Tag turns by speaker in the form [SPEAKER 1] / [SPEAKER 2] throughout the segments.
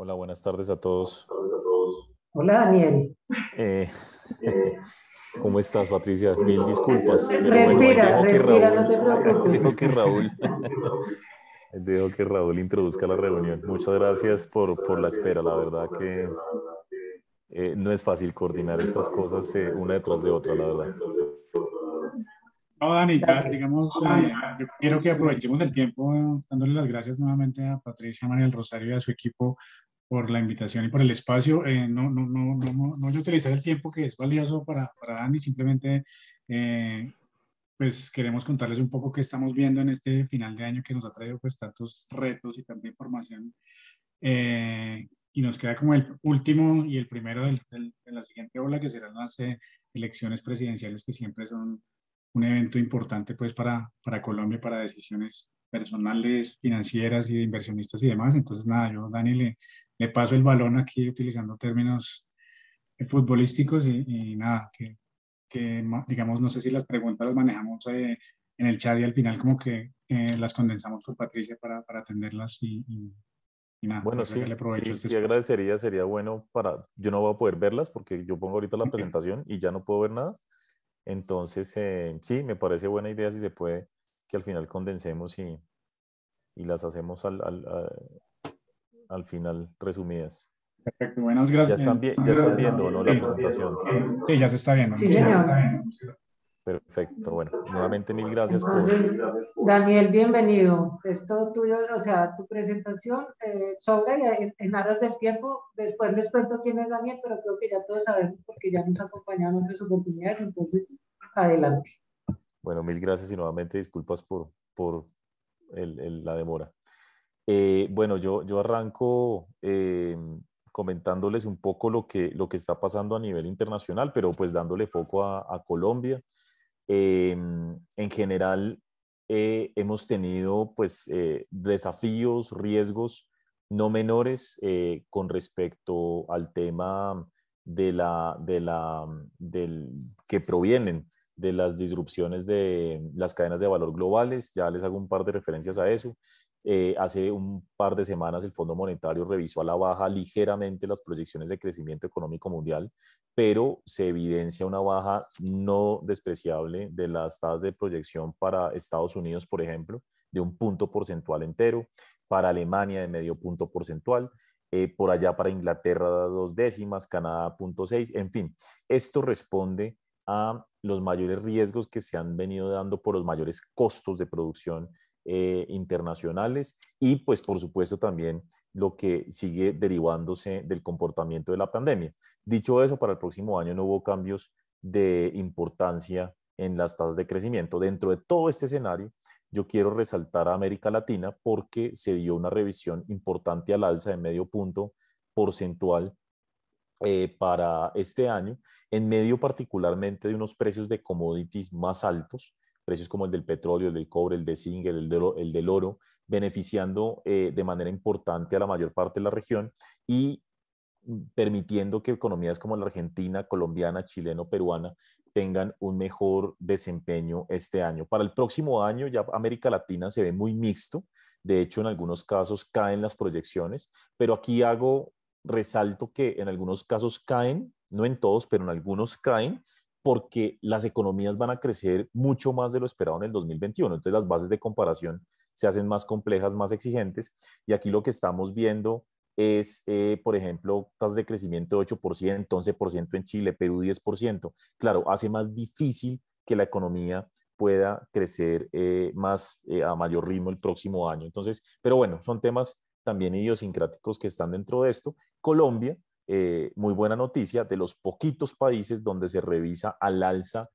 [SPEAKER 1] Hola, buenas tardes a todos.
[SPEAKER 2] Hola, Daniel.
[SPEAKER 1] Eh, eh, ¿Cómo estás, Patricia? Pues, Mil disculpas. Pues, respira, respira, no te preocupes. Dejo que Raúl. que Raúl introduzca la reunión. Muchas gracias por, la espera. La verdad que eh, no es fácil coordinar estas cosas una detrás de otra, la verdad.
[SPEAKER 2] No, Dani, ya, digamos, yo quiero que aprovechemos el tiempo dándole las gracias nuevamente a Patricia, María del Rosario y a su equipo por la invitación y por el espacio. Eh, no, no, no, no, utilizar el tiempo que es valioso para, para Dani, simplemente eh, pues queremos contarles un poco qué estamos viendo en este final de año que nos ha traído pues tantos retos y tanta información. Eh, y nos queda como el último y el primero de la siguiente ola, que serán las elecciones presidenciales, que siempre son un evento importante pues para, para Colombia, para decisiones personales, financieras y de inversionistas y demás. Entonces, nada, yo, Dani, le, le paso el balón aquí utilizando términos eh, futbolísticos y, nada, que, digamos, no sé si las preguntas las manejamos eh, en el chat y al final como que eh, las condensamos con Patricia para, atenderlas y, nada. Bueno, sí, le sí, este
[SPEAKER 1] agradecería, sería bueno para, yo no voy a poder verlas porque yo pongo ahorita la presentación y ya no puedo ver nada. Entonces, sí, me parece buena idea si se puede que al final condensemos y, las hacemos al, al final resumidas. Perfecto, buenas gracias. Ya están, viendo ¿no? la presentación. Sí, ya se está viendo. Sí, Perfecto, bueno, nuevamente mil gracias por... Daniel, bienvenido.
[SPEAKER 2] Es todo tuyo, o sea, tu presentación eh, sobre en, aras del tiempo. Después les cuento quién es Daniel, pero creo que ya todos sabemos porque ya nos acompañaron en otras oportunidades. Entonces, adelante.
[SPEAKER 1] Bueno, mil gracias y nuevamente disculpas por, por el, la demora. Eh, bueno, yo, yo arranco eh, comentándoles un poco lo que, lo que está pasando a nivel internacional, pero pues dándole foco a, Colombia. Eh, en general, hemos tenido pues desafíos, riesgos no menores con respecto al tema de la, de la, del, que provienen de las disrupciones de las cadenas de valor globales. Ya les hago un par de referencias a eso. Eh, hace un par de semanas el Fondo Monetario revisó a la baja ligeramente las proyecciones de crecimiento económico mundial, pero se evidencia una baja no despreciable de las tasas de proyección para Estados Unidos, por ejemplo, de un punto porcentual entero, para Alemania de medio punto porcentual, eh, por allá para Inglaterra dos décimas, Canadá punto seis, en fin, esto responde a los mayores riesgos que se han venido dando por los mayores costos de producción eh, internacionales y pues por supuesto también lo que sigue derivándose del comportamiento de la pandemia. Dicho eso, para el próximo año no hubo cambios de importancia en las tasas de crecimiento. Dentro de todo este escenario, yo quiero resaltar a América Latina porque se dio una revisión importante al alza de medio punto porcentual eh, para este año, en medio particularmente de unos precios de commodities más altos precios como el del petróleo, el del cobre, el de zinc, el del, el del oro, beneficiando eh, de manera importante a la mayor parte de la región y mm, permitiendo que economías como la argentina, colombiana, chileno, peruana tengan un mejor desempeño este año. Para el próximo año ya América Latina se ve muy mixto, de hecho en algunos casos caen las proyecciones, pero aquí hago resalto que en algunos casos caen, no en todos, pero en algunos caen porque las economías van a crecer mucho más de lo esperado en el 2021. Entonces las bases de comparación se hacen más complejas, más exigentes. Y aquí lo que estamos viendo es, eh, por ejemplo, tasas de crecimiento de 8%, 11% en Chile, Perú 10%. Claro, hace más difícil que la economía pueda crecer eh, más eh, a mayor ritmo el próximo año. Entonces, pero bueno, son temas también idiosincráticos que están dentro de esto. Colombia eh, muy buena noticia, de los poquitos países donde se revisa al alza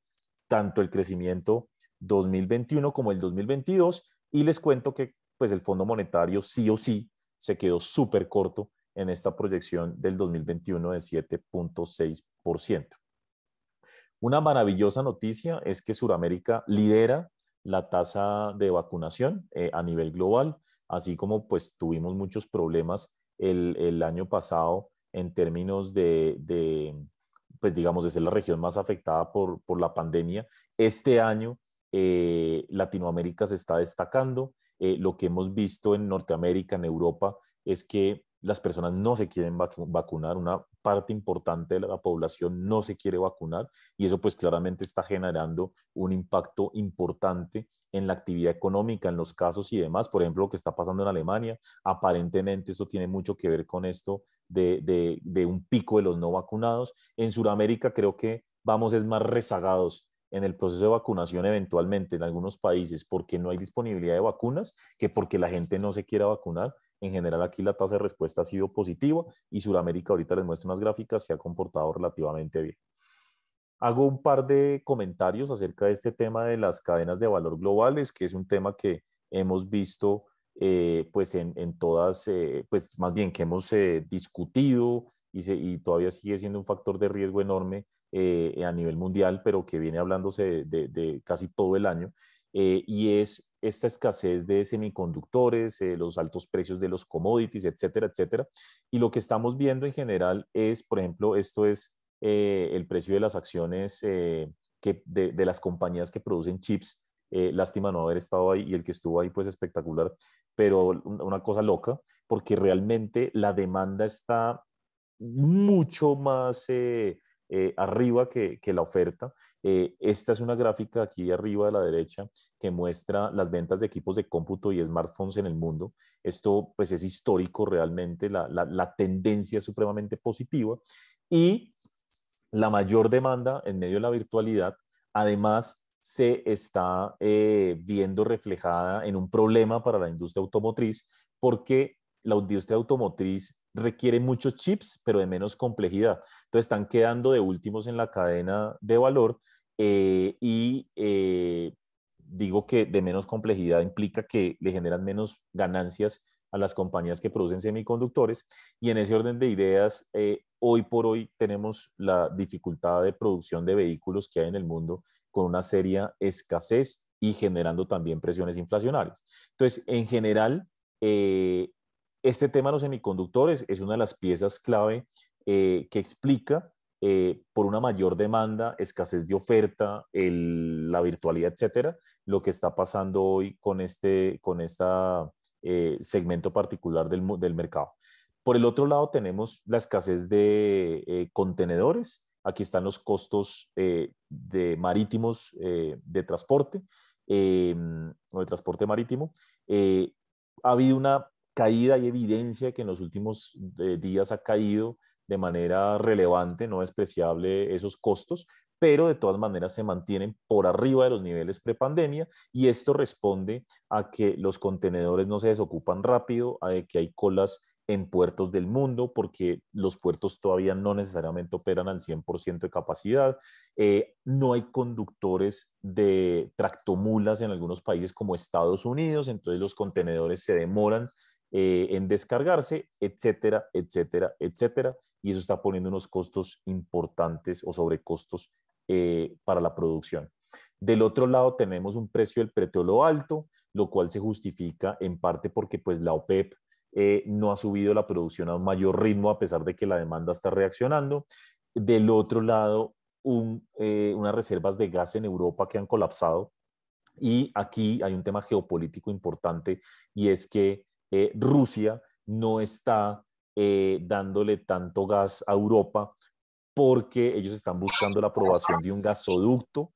[SPEAKER 1] tanto el crecimiento 2021 como el 2022 y les cuento que pues el Fondo Monetario sí o sí se quedó súper corto en esta proyección del 2021 de 7.6%. Una maravillosa noticia es que Sudamérica lidera la tasa de vacunación eh, a nivel global, así como pues tuvimos muchos problemas el, el año pasado en términos de, pues digamos, de ser la región más afectada por, la pandemia. Este año eh, Latinoamérica se está destacando. Eh, lo que hemos visto en Norteamérica, en Europa, es que las personas no se quieren vacunar, una parte importante de la población no se quiere vacunar y eso pues claramente está generando un impacto importante en la actividad económica, en los casos y demás. Por ejemplo, lo que está pasando en Alemania, aparentemente eso tiene mucho que ver con esto de, un pico de los no vacunados. En Sudamérica creo que vamos es más rezagados en el proceso de vacunación eventualmente en algunos países porque no hay disponibilidad de vacunas que porque la gente no se quiera vacunar en general, aquí la tasa de respuesta ha sido positiva y Sudamérica, ahorita les muestro unas gráficas, se ha comportado relativamente bien. Hago un par de comentarios acerca de este tema de las cadenas de valor globales, que es un tema que hemos visto eh, pues en, todas, eh, pues más bien que hemos eh, discutido y, todavía sigue siendo un factor de riesgo enorme a nivel mundial, pero que viene hablándose de, casi todo el año. Eh, y es esta escasez de semiconductores, eh, los altos precios de los commodities, etcétera, etcétera. Y lo que estamos viendo en general es, por ejemplo, esto es eh, el precio de las acciones que, de, de, las compañías que producen chips. lástima no haber estado ahí y el que estuvo ahí pues espectacular, pero una cosa loca, porque realmente la demanda está mucho más eh, arriba que, la oferta. Eh, esta es una gráfica aquí arriba de la derecha que muestra las ventas de equipos de cómputo y smartphones en el mundo. Esto pues es histórico realmente, la, tendencia es supremamente positiva y la mayor demanda en medio de la virtualidad, además se está eh, viendo reflejada en un problema para la industria automotriz porque la industria automotriz requiere muchos chips, pero de menos complejidad. Entonces están quedando de últimos en la cadena de valor eh, y eh, digo que de menos complejidad implica que le generan menos ganancias a las compañías que producen semiconductores y en ese orden de ideas, eh, hoy por hoy tenemos la dificultad de producción de vehículos que hay en el mundo con una seria escasez y generando también presiones inflacionarias. Entonces, en general, este tema de los semiconductores es una de las piezas clave eh, que explica eh, por una mayor demanda, escasez de oferta, la virtualidad, etcétera, lo que está pasando hoy con este con esta, eh, segmento particular del, mercado. Por el otro lado, tenemos la escasez de contenedores. Aquí están los costos de marítimos de transporte, o de transporte marítimo. ha habido una caída y evidencia que en los últimos eh, días ha caído de manera relevante, no despreciable esos costos, pero de todas maneras se mantienen por arriba de los niveles prepandemia y esto responde a que los contenedores no se desocupan rápido, a que hay colas en puertos del mundo, porque los puertos todavía no necesariamente operan al 100% de capacidad. Eh, no hay conductores de tractomulas en algunos países como Estados Unidos, entonces los contenedores se demoran eh, en descargarse, etcétera, etcétera, etcétera. Y eso está poniendo unos costos importantes o sobrecostos eh, para la producción. Del otro lado tenemos un precio del petróleo alto, lo cual se justifica en parte porque pues la OPEP eh, no ha subido la producción a un mayor ritmo a pesar de que la demanda está reaccionando. Del otro lado, unas reservas de gas en Europa que han colapsado. Y aquí hay un tema geopolítico importante y es que eh, Rusia no está eh, dándole tanto gas a Europa porque ellos están buscando la aprobación de un gasoducto,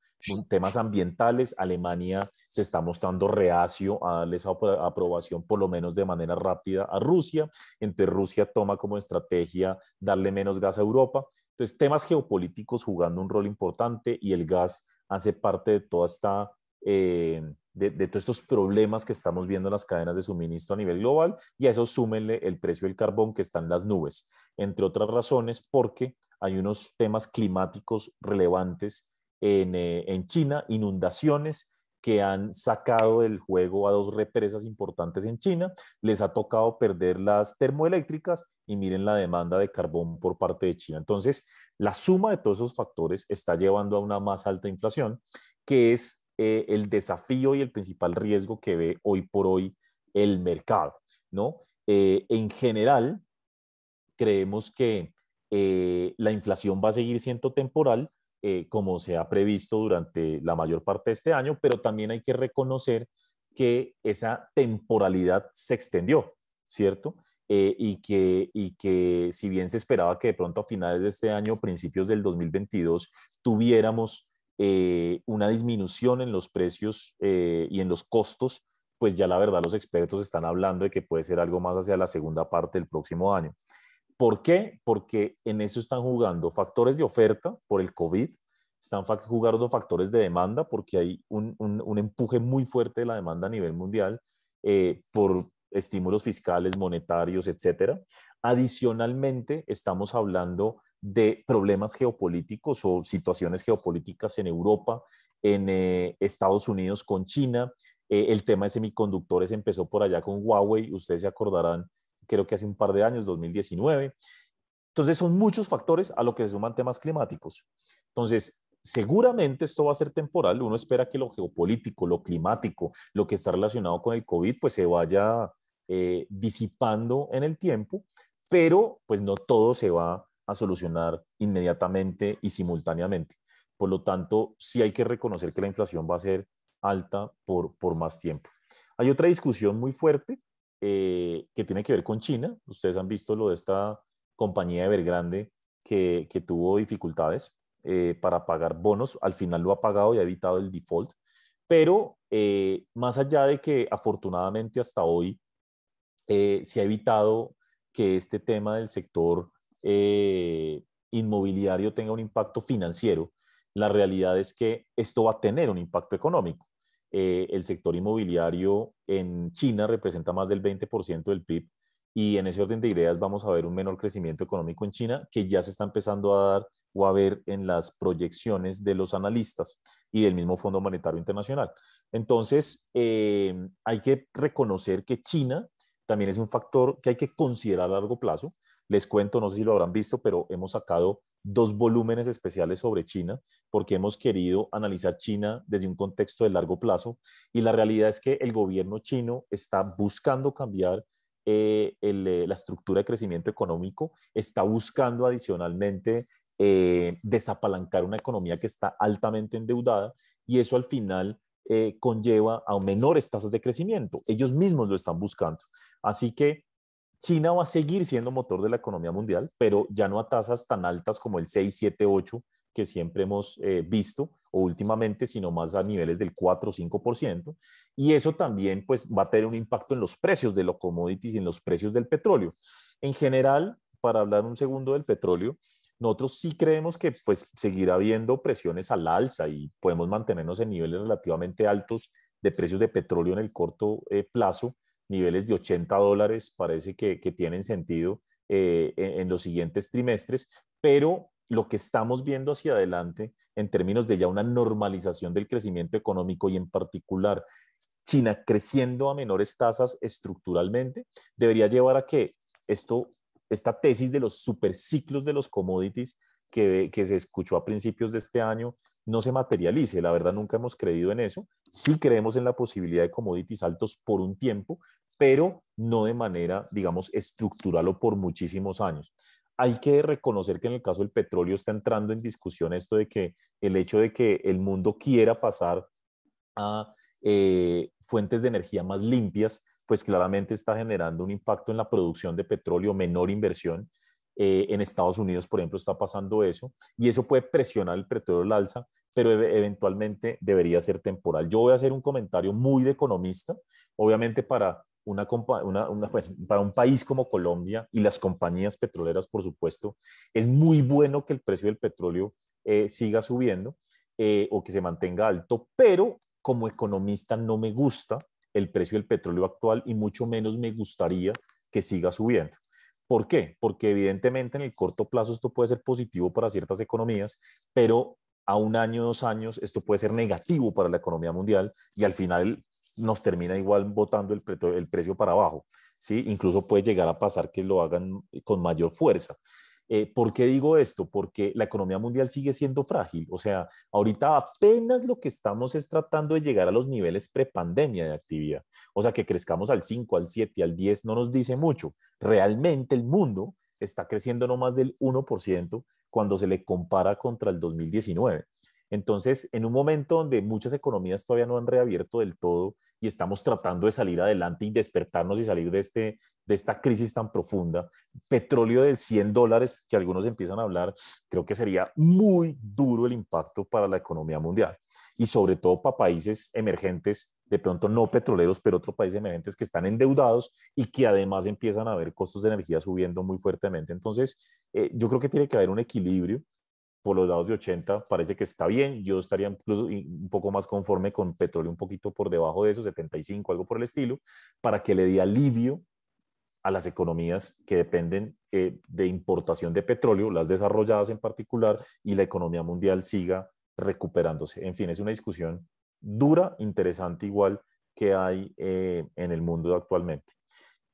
[SPEAKER 1] temas ambientales. Alemania se está mostrando reacio a darle esa aprobación, por lo menos de manera rápida, a Rusia. Entonces Rusia toma como estrategia darle menos gas a Europa. Entonces temas geopolíticos jugando un rol importante y el gas hace parte de toda esta eh, de, todos estos problemas que estamos viendo en las cadenas de suministro a nivel global y a eso súmenle el precio del carbón que está en las nubes, entre otras razones porque hay unos temas climáticos relevantes en, eh, en China, inundaciones que han sacado del juego a dos represas importantes en China, les ha tocado perder las termoeléctricas y miren la demanda de carbón por parte de China. Entonces, la suma de todos esos factores está llevando a una más alta inflación, que es eh, el desafío y el principal riesgo que ve hoy por hoy el mercado, ¿no? Eh, en general, creemos que eh, la inflación va a seguir siendo temporal, como se ha previsto durante la mayor parte de este año, pero también hay que reconocer que esa temporalidad se extendió, ¿cierto? y, que, y que si bien se esperaba que de pronto a finales de este año, principios del 2022, tuviéramos eh, una disminución en los precios eh, y en los costos, pues ya la verdad los expertos están hablando de que puede ser algo más hacia la segunda parte del próximo año. ¿Por qué? Porque en eso están jugando factores de oferta por el COVID, están jugando factores de demanda porque hay un, un, empuje muy fuerte de la demanda a nivel mundial eh, por estímulos fiscales, monetarios, etcétera. Adicionalmente, estamos hablando de problemas geopolíticos o situaciones geopolíticas en Europa, en eh, Estados Unidos con China. Eh, el tema de semiconductores empezó por allá con Huawei, ustedes se acordarán, creo que hace un par de años, 2019. Entonces son muchos factores a lo que se suman temas climáticos. Entonces, seguramente esto va a ser temporal. Uno espera que lo geopolítico, lo climático, lo que está relacionado con el COVID, pues se vaya eh, disipando en el tiempo, pero pues no todo se va a solucionar inmediatamente y simultáneamente. Por lo tanto, sí hay que reconocer que la inflación va a ser alta por, por más tiempo. Hay otra discusión muy fuerte eh, que tiene que ver con China. Ustedes han visto lo de esta compañía Evergrande que, que tuvo dificultades eh, para pagar bonos. Al final lo ha pagado y ha evitado el default. Pero eh, más allá de que afortunadamente hasta hoy se ha evitado que este tema del sector eh, inmobiliario tenga un impacto financiero, la realidad es que esto va a tener un impacto económico. Eh, el sector inmobiliario en China representa más del 20% del PIB y en ese orden de ideas vamos a ver un menor crecimiento económico en China que ya se está empezando a dar o a ver en las proyecciones de los analistas y del mismo Fondo Monetario Internacional. Entonces, eh, hay que reconocer que China también es un factor que hay que considerar a largo plazo. Les cuento, no sé si lo habrán visto, pero hemos sacado dos volúmenes especiales sobre China porque hemos querido analizar China desde un contexto de largo plazo y la realidad es que el gobierno chino está buscando cambiar eh, eh, la estructura de crecimiento económico, está buscando adicionalmente eh, desapalancar una economía que está altamente endeudada y eso al final conlleva a menores tasas de crecimiento. Ellos mismos lo están buscando. Así que China va a seguir siendo motor de la economía mundial, pero ya no a tasas tan altas como el 6, 7, 8 que siempre hemos eh, visto o últimamente, sino más a niveles del 4 o 5%. Y eso también pues, va a tener un impacto en los precios de los commodities y en los precios del petróleo. En general, para hablar un segundo del petróleo, nosotros sí creemos que pues, seguirá habiendo presiones al alza y podemos mantenernos en niveles relativamente altos de precios de petróleo en el corto eh, plazo, niveles de 80 dólares parece que, tienen sentido eh, en, los siguientes trimestres, pero lo que estamos viendo hacia adelante en términos de ya una normalización del crecimiento económico y en particular China creciendo a menores tasas estructuralmente, debería llevar a que esto, esta tesis de los superciclos de los commodities que, se escuchó a principios de este año no se materialice. La verdad, nunca hemos creído en eso. Sí creemos en la posibilidad de commodities altos por un tiempo, pero no de manera, digamos, estructural o por muchísimos años. Hay que reconocer que en el caso del petróleo está entrando en discusión esto de que el hecho de que el mundo quiera pasar a eh, fuentes de energía más limpias, pues claramente está generando un impacto en la producción de petróleo, menor inversión, eh, en Estados Unidos, por ejemplo, está pasando eso y eso puede presionar el petróleo al alza, pero eventualmente debería ser temporal. Yo voy a hacer un comentario muy de economista, obviamente para, una, pues, para un país como Colombia y las compañías petroleras, por supuesto, es muy bueno que el precio del petróleo eh, siga subiendo eh, o que se mantenga alto, pero como economista no me gusta el precio del petróleo actual y mucho menos me gustaría que siga subiendo. ¿Por qué? Porque evidentemente en el corto plazo esto puede ser positivo para ciertas economías, pero a un año, dos años, esto puede ser negativo para la economía mundial y al final nos termina igual botando el, precio para abajo. ¿sí? Incluso puede llegar a pasar que lo hagan con mayor fuerza. Eh, ¿Por qué digo esto? Porque la economía mundial sigue siendo frágil. O sea, ahorita apenas lo que estamos es tratando de llegar a los niveles prepandemia de actividad. O sea, que crezcamos al 5, al 7, al 10 no nos dice mucho. Realmente el mundo está creciendo no más del 1% cuando se le compara contra el 2019. Entonces, en un momento donde muchas economías todavía no han reabierto del todo y estamos tratando de salir adelante y despertarnos y salir de, este, de esta crisis tan profunda, petróleo de 100 dólares que algunos empiezan a hablar, creo que sería muy duro el impacto para la economía mundial y sobre todo para países emergentes, de pronto no petroleros, pero otros países emergentes que están endeudados y que además empiezan a ver costos de energía subiendo muy fuertemente. Entonces, eh, yo creo que tiene que haber un equilibrio los lados de 80 parece que está bien. Yo estaría incluso un poco más conforme con petróleo un poquito por debajo de eso, 75, algo por el estilo, para que le dé alivio a las economías que dependen eh, de importación de petróleo, las desarrolladas en particular, y la economía mundial siga recuperándose. En fin, es una discusión dura, interesante igual que hay eh, en el mundo actualmente.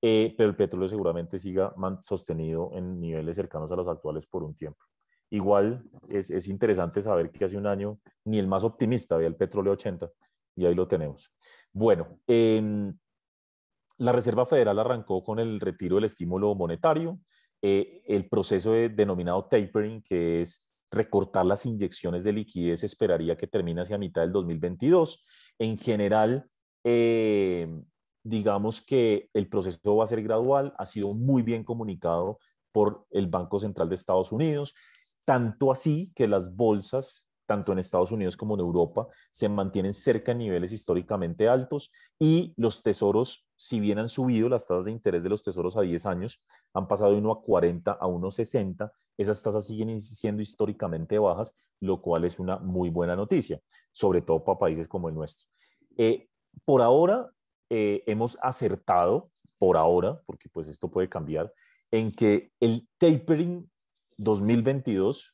[SPEAKER 1] Eh, pero el petróleo seguramente siga sostenido en niveles cercanos a los actuales por un tiempo igual es, es, interesante saber que hace un año ni el más optimista había el petróleo 80 y ahí lo tenemos. Bueno, em, la Reserva Federal arrancó con el retiro del estímulo monetario, eh, el proceso denominado tapering, que es recortar las inyecciones de liquidez, esperaría que termine hacia mitad del 2022. En general, eh, digamos que el proceso va a ser gradual, ha sido muy bien comunicado por el Banco Central de Estados Unidos tanto así que las bolsas, tanto en Estados Unidos como en Europa, se mantienen cerca de niveles históricamente altos y los tesoros, si bien han subido las tasas de interés de los tesoros a 10 años, han pasado de 1 a 40 a 1,60, esas tasas siguen siendo históricamente bajas, lo cual es una muy buena noticia, sobre todo para países como el nuestro. Eh, por ahora eh, hemos acertado, por ahora, porque pues esto puede cambiar, en que el tapering 2022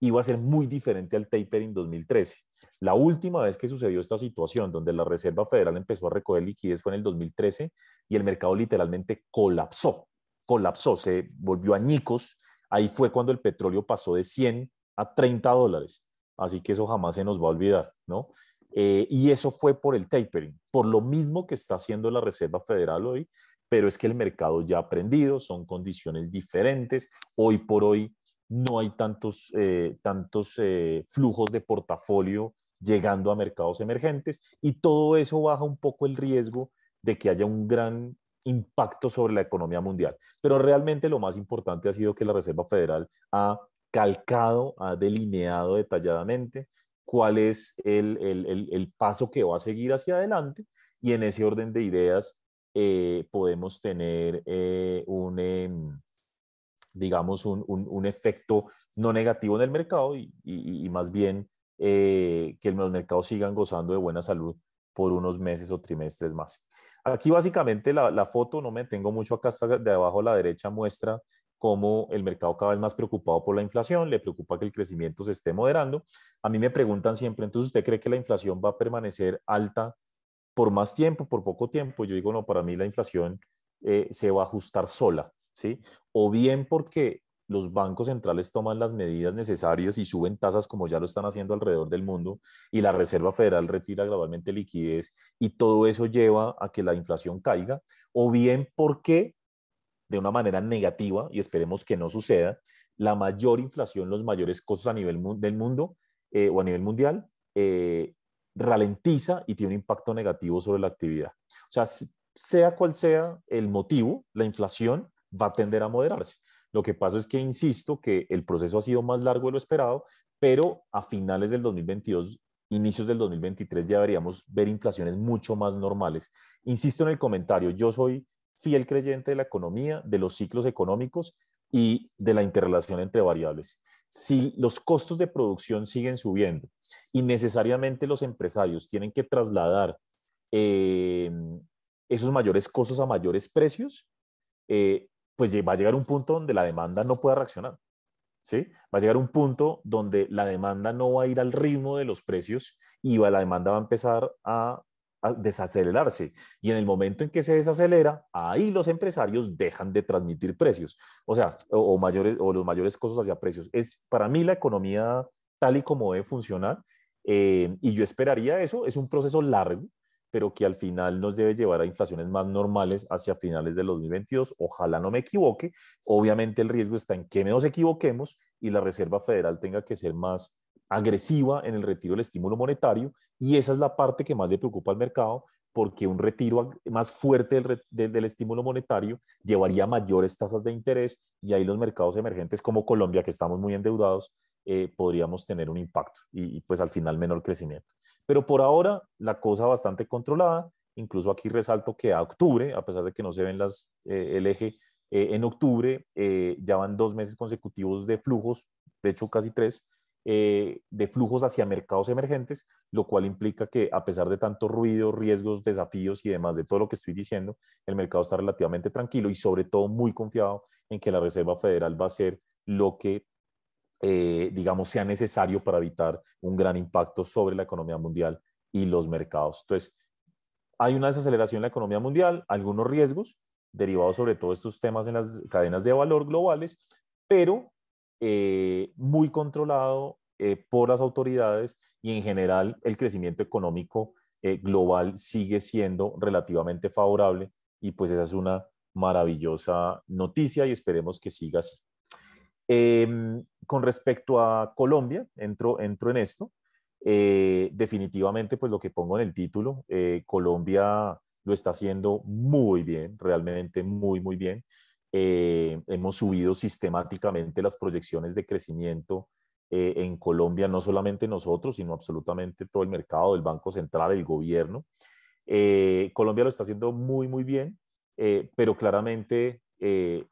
[SPEAKER 1] iba a ser muy diferente al tapering 2013. La última vez que sucedió esta situación, donde la Reserva Federal empezó a recoger liquidez, fue en el 2013 y el mercado literalmente colapsó, colapsó, se volvió añicos. Ahí fue cuando el petróleo pasó de 100 a 30 dólares. Así que eso jamás se nos va a olvidar, ¿no? Eh, y eso fue por el tapering, por lo mismo que está haciendo la Reserva Federal hoy, pero es que el mercado ya ha aprendido, son condiciones diferentes. Hoy por hoy no hay tantos, eh, tantos eh, flujos de portafolio llegando a mercados emergentes y todo eso baja un poco el riesgo de que haya un gran impacto sobre la economía mundial. Pero realmente lo más importante ha sido que la Reserva Federal ha calcado, ha delineado detalladamente cuál es el paso que va a seguir hacia adelante y en ese orden de ideas eh, podemos tener eh, un, em, digamos, un, un, efecto no negativo en el mercado y, más bien eh, que los mercados sigan gozando de buena salud por unos meses o trimestres más. Aquí básicamente la, foto, no me tengo mucho acá, está de abajo a la derecha muestra cómo el mercado cada vez más preocupado por la inflación, le preocupa que el crecimiento se esté moderando. A mí me preguntan siempre, entonces, ¿usted cree que la inflación va a permanecer alta por más tiempo, por poco tiempo, yo digo, no, para mí la inflación eh, se va a ajustar sola, ¿sí? O bien porque los bancos centrales toman las medidas necesarias y suben tasas como ya lo están haciendo alrededor del mundo y la Reserva Federal retira gradualmente liquidez y todo eso lleva a que la inflación caiga, o bien porque de una manera negativa, y esperemos que no suceda, la mayor inflación, los mayores costos a nivel del mundo eh, o a nivel mundial eh, ralentiza y tiene un impacto negativo sobre la actividad. O sea, sea cual sea el motivo, la inflación va a tender a moderarse. Lo que pasa es que insisto que el proceso ha sido más largo de lo esperado, pero a finales del 2022, inicios del 2023 ya deberíamos ver inflaciones mucho más normales. Insisto en el comentario, yo soy fiel creyente de la economía, de los ciclos económicos y de la interrelación entre variables si los costos de producción siguen subiendo y necesariamente los empresarios tienen que trasladar eh, esos mayores costos a mayores precios, eh, pues va a llegar un punto donde la demanda no pueda reaccionar. ¿sí? Va a llegar un punto donde la demanda no va a ir al ritmo de los precios y la demanda va a empezar a desacelerarse. Y en el momento en que se desacelera, ahí los empresarios dejan de transmitir precios, o sea, o, mayores, o los mayores costos hacia precios. Es para mí la economía tal y como debe funcionar, eh, y yo esperaría eso, es un proceso largo, pero que al final nos debe llevar a inflaciones más normales hacia finales de 2022. Ojalá no me equivoque. Obviamente el riesgo está en que nos equivoquemos y la Reserva Federal tenga que ser más agresiva en el retiro del estímulo monetario y esa es la parte que más le preocupa al mercado porque un retiro más fuerte del, estímulo monetario llevaría mayores tasas de interés y ahí los mercados emergentes como Colombia, que estamos muy endeudados, eh, podríamos tener un impacto y, pues al final menor crecimiento. Pero por ahora la cosa bastante controlada, incluso aquí resalto que a octubre, a pesar de que no se ven las, eh, el eje, eh, en octubre ya van dos meses consecutivos de flujos, de hecho casi tres, eh, de flujos hacia mercados emergentes, lo cual implica que a pesar de tanto ruido, riesgos, desafíos y demás de todo lo que estoy diciendo, el mercado está relativamente tranquilo y sobre todo muy confiado en que la Reserva Federal va a ser lo que, eh, digamos, sea necesario para evitar un gran impacto sobre la economía mundial y los mercados. Entonces, hay una desaceleración en la economía mundial, algunos riesgos derivados sobre todo estos temas en las cadenas de valor globales, pero eh, muy controlado eh, por las autoridades y en general el crecimiento económico eh, global sigue siendo relativamente favorable y pues esa es una maravillosa noticia y esperemos que siga así. Em, con respecto a Colombia, entro, entro en esto, definitivamente pues lo que pongo en el título, Colombia lo está haciendo muy bien, realmente muy, muy bien. Eh, hemos subido sistemáticamente las proyecciones de crecimiento eh, en Colombia, no solamente nosotros, sino absolutamente todo el mercado, el Banco Central, el gobierno. Eh, Colombia lo está haciendo muy, muy bien, pero claramente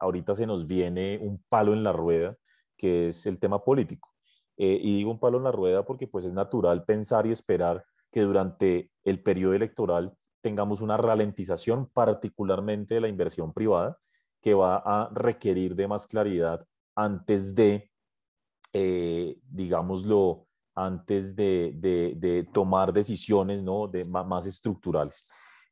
[SPEAKER 1] ahorita se nos viene un palo en la rueda, que es el tema político. y digo un palo en la rueda porque pues es natural pensar y esperar que durante el periodo electoral tengamos una ralentización particularmente de la inversión privada, que va a requerir de más claridad antes de, eh, digámoslo, antes de, de, tomar decisiones ¿no? de, más, estructurales.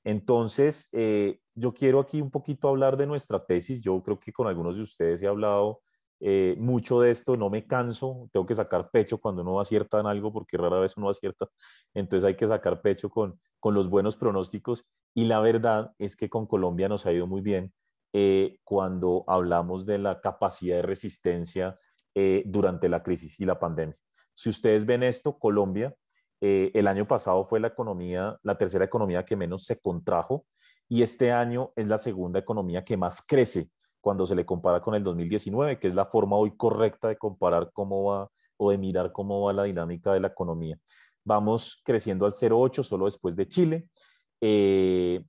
[SPEAKER 1] Entonces, eh, yo quiero aquí un poquito hablar de nuestra tesis. Yo creo que con algunos de ustedes he hablado eh, mucho de esto, no me canso, tengo que sacar pecho cuando no en algo, porque rara vez uno acierta, entonces hay que sacar pecho con, con los buenos pronósticos. Y la verdad es que con Colombia nos ha ido muy bien eh, cuando hablamos de la capacidad de resistencia eh, durante la crisis y la pandemia. Si ustedes ven esto, Colombia eh, el año pasado fue la economía, la tercera economía que menos se contrajo y este año es la segunda economía que más crece cuando se le compara con el 2019, que es la forma hoy correcta de comparar cómo va o de mirar cómo va la dinámica de la economía. Vamos creciendo al 0,8 solo después de Chile. Eh,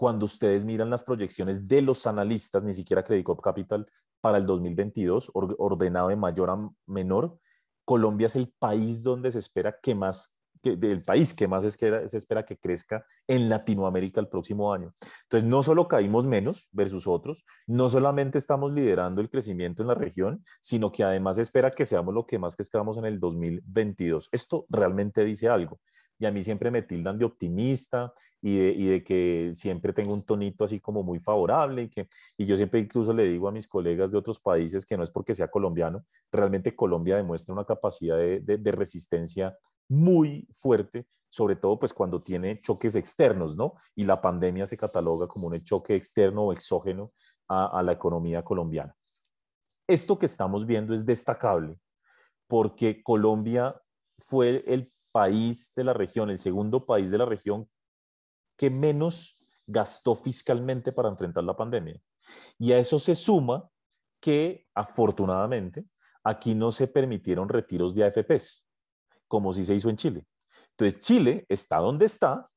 [SPEAKER 1] cuando ustedes miran las proyecciones de los analistas, ni siquiera Credit Capital, para el 2022, ordenado de mayor a menor, Colombia es el país donde se espera que más, que, del país que más es que, se espera que crezca en Latinoamérica el próximo año. Entonces, no solo caímos menos versus otros, no solamente estamos liderando el crecimiento en la región, sino que además espera que seamos lo que más crezcamos en el 2022. Esto realmente dice algo y a mí siempre me tildan de optimista y de, y de, que siempre tengo un tonito así como muy favorable y que y yo siempre incluso le digo a mis colegas de otros países que no es porque sea colombiano, realmente Colombia demuestra una capacidad de, de, resistencia muy fuerte, sobre todo pues cuando tiene choques externos, ¿no? Y la pandemia se cataloga como un choque externo o exógeno a, a la economía colombiana. Esto que estamos viendo es destacable porque Colombia fue el país de la región, el segundo país de la región que menos gastó fiscalmente para enfrentar la pandemia. Y a eso se suma que, afortunadamente, aquí no se permitieron retiros de AFPs, como sí se hizo en Chile. Entonces, Chile está donde está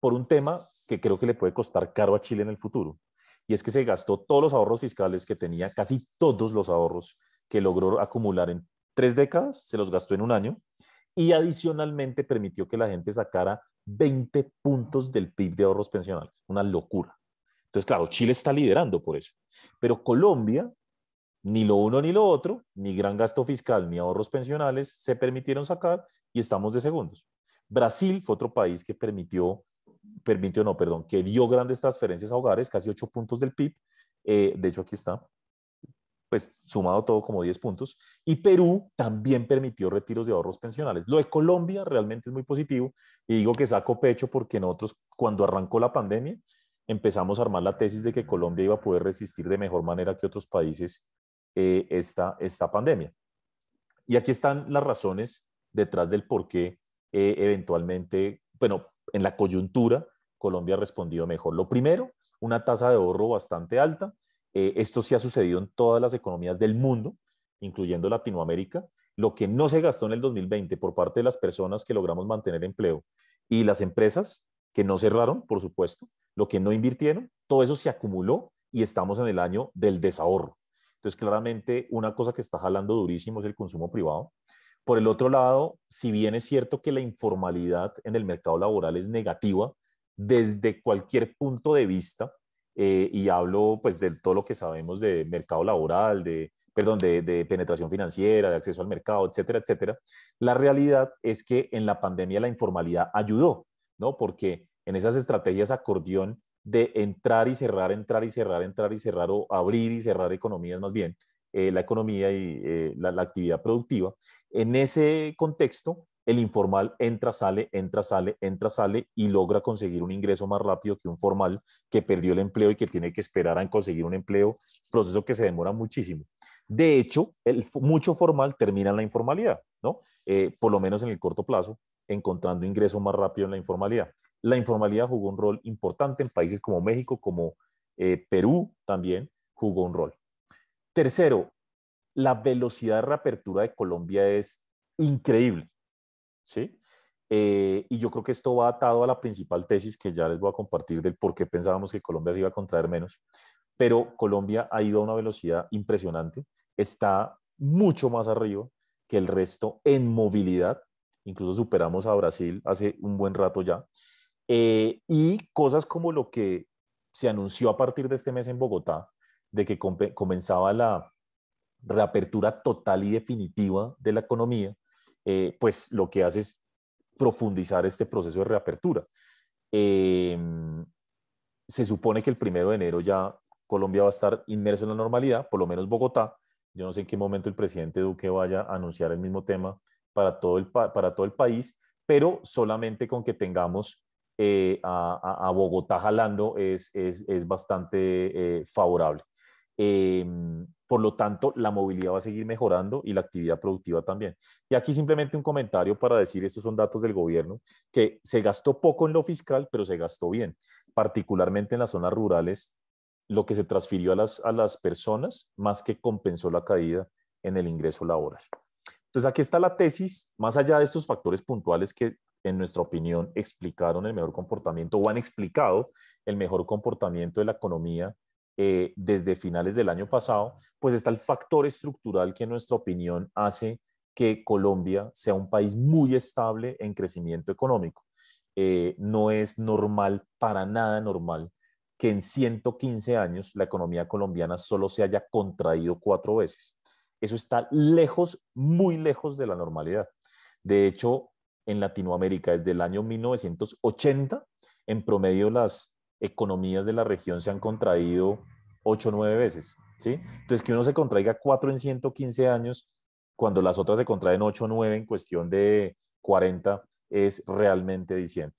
[SPEAKER 1] por un tema que creo que le puede costar caro a Chile en el futuro. Y es que se gastó todos los ahorros fiscales que tenía, casi todos los ahorros que logró acumular en tres décadas, se los gastó en un año y adicionalmente permitió que la gente sacara 20 puntos del PIB de ahorros pensionales. Una locura. Entonces, claro, Chile está liderando por eso. Pero Colombia, ni lo uno ni lo otro, ni gran gasto fiscal ni ahorros pensionales se permitieron sacar y estamos de segundos. Brasil fue otro país que permitió, permitió no, perdón, que dio grandes transferencias a hogares, casi 8 puntos del PIB. Eh, de hecho, aquí está pues sumado todo como 10 puntos, y Perú también permitió retiros de ahorros pensionales. Lo de Colombia realmente es muy positivo y digo que saco pecho porque nosotros cuando arrancó la pandemia empezamos a armar la tesis de que Colombia iba a poder resistir de mejor manera que otros países eh, esta, esta pandemia. Y aquí están las razones detrás del por qué eh, eventualmente, bueno, en la coyuntura Colombia ha respondido mejor. Lo primero, una tasa de ahorro bastante alta, eh, esto sí ha sucedido en todas las economías del mundo, incluyendo Latinoamérica. Lo que no se gastó en el 2020 por parte de las personas que logramos mantener empleo y las empresas que no cerraron, por supuesto, lo que no invirtieron, todo eso se acumuló y estamos en el año del desahorro. Entonces, claramente, una cosa que está jalando durísimo es el consumo privado. Por el otro lado, si bien es cierto que la informalidad en el mercado laboral es negativa desde cualquier punto de vista, eh, y hablo pues de todo lo que sabemos de mercado laboral, de, perdón, de, penetración financiera, de acceso al mercado, etcétera, etcétera. La realidad es que en la pandemia la informalidad ayudó, ¿no? Porque en esas estrategias acordeón de entrar y cerrar, entrar y cerrar, entrar y cerrar o abrir y cerrar economías más bien, eh, la economía y eh, la actividad productiva, en ese contexto el informal entra, sale, entra, sale, entra, sale y logra conseguir un ingreso más rápido que un formal que perdió el empleo y que tiene que esperar a conseguir un empleo, proceso que se demora muchísimo. De hecho, mucho formal termina en la informalidad, ¿no? Eh, por lo menos en el corto plazo, encontrando ingreso más rápido en la informalidad. La informalidad jugó un rol importante en países como México, como eh, Perú también jugó un rol. Tercero, la velocidad de reapertura de Colombia es increíble. ¿sí? Eh, y yo creo que esto va atado a la principal tesis que ya les voy a compartir del por qué pensábamos que Colombia se iba a contraer menos. Pero Colombia ha ido a una velocidad impresionante, está mucho más arriba que el resto en movilidad, incluso superamos a Brasil hace un buen rato ya. Eh, y cosas como lo que se anunció a partir de este mes en Bogotá, de que comenzaba la reapertura total y definitiva de la economía, eh, pues lo que hace es profundizar este proceso de reapertura. Em, se supone que el primero de enero ya Colombia va a estar inmerso en la normalidad, por lo menos Bogotá. Yo no sé en qué momento el presidente Duque vaya a anunciar el mismo tema para todo el, para todo el país, pero solamente con que tengamos eh, a, Bogotá jalando es, bastante eh, favorable. Em, por lo tanto, la movilidad va a seguir mejorando y la actividad productiva también. Y aquí simplemente un comentario para decir, estos son datos del gobierno, que se gastó poco en lo fiscal, pero se gastó bien, particularmente en las zonas rurales, lo que se transfirió a las, a las personas más que compensó la caída en el ingreso laboral. Entonces, aquí está la tesis, más allá de estos factores puntuales que en nuestra opinión explicaron el mejor comportamiento o han explicado el mejor comportamiento de la economía eh, desde finales del año pasado, pues está el factor estructural que en nuestra opinión hace que Colombia sea un país muy estable en crecimiento económico. Eh, no es normal, para nada normal, que en 115 años la economía colombiana solo se haya contraído cuatro veces. Eso está lejos, muy lejos de la normalidad. De hecho, en Latinoamérica, desde el año 1980, en promedio las economías de la región se han contraído 8 o 9 veces. ¿sí? Entonces, que uno se contraiga 4 en 115 años, cuando las otras se contraen 8 o 9 en cuestión de 40, es realmente diciendo.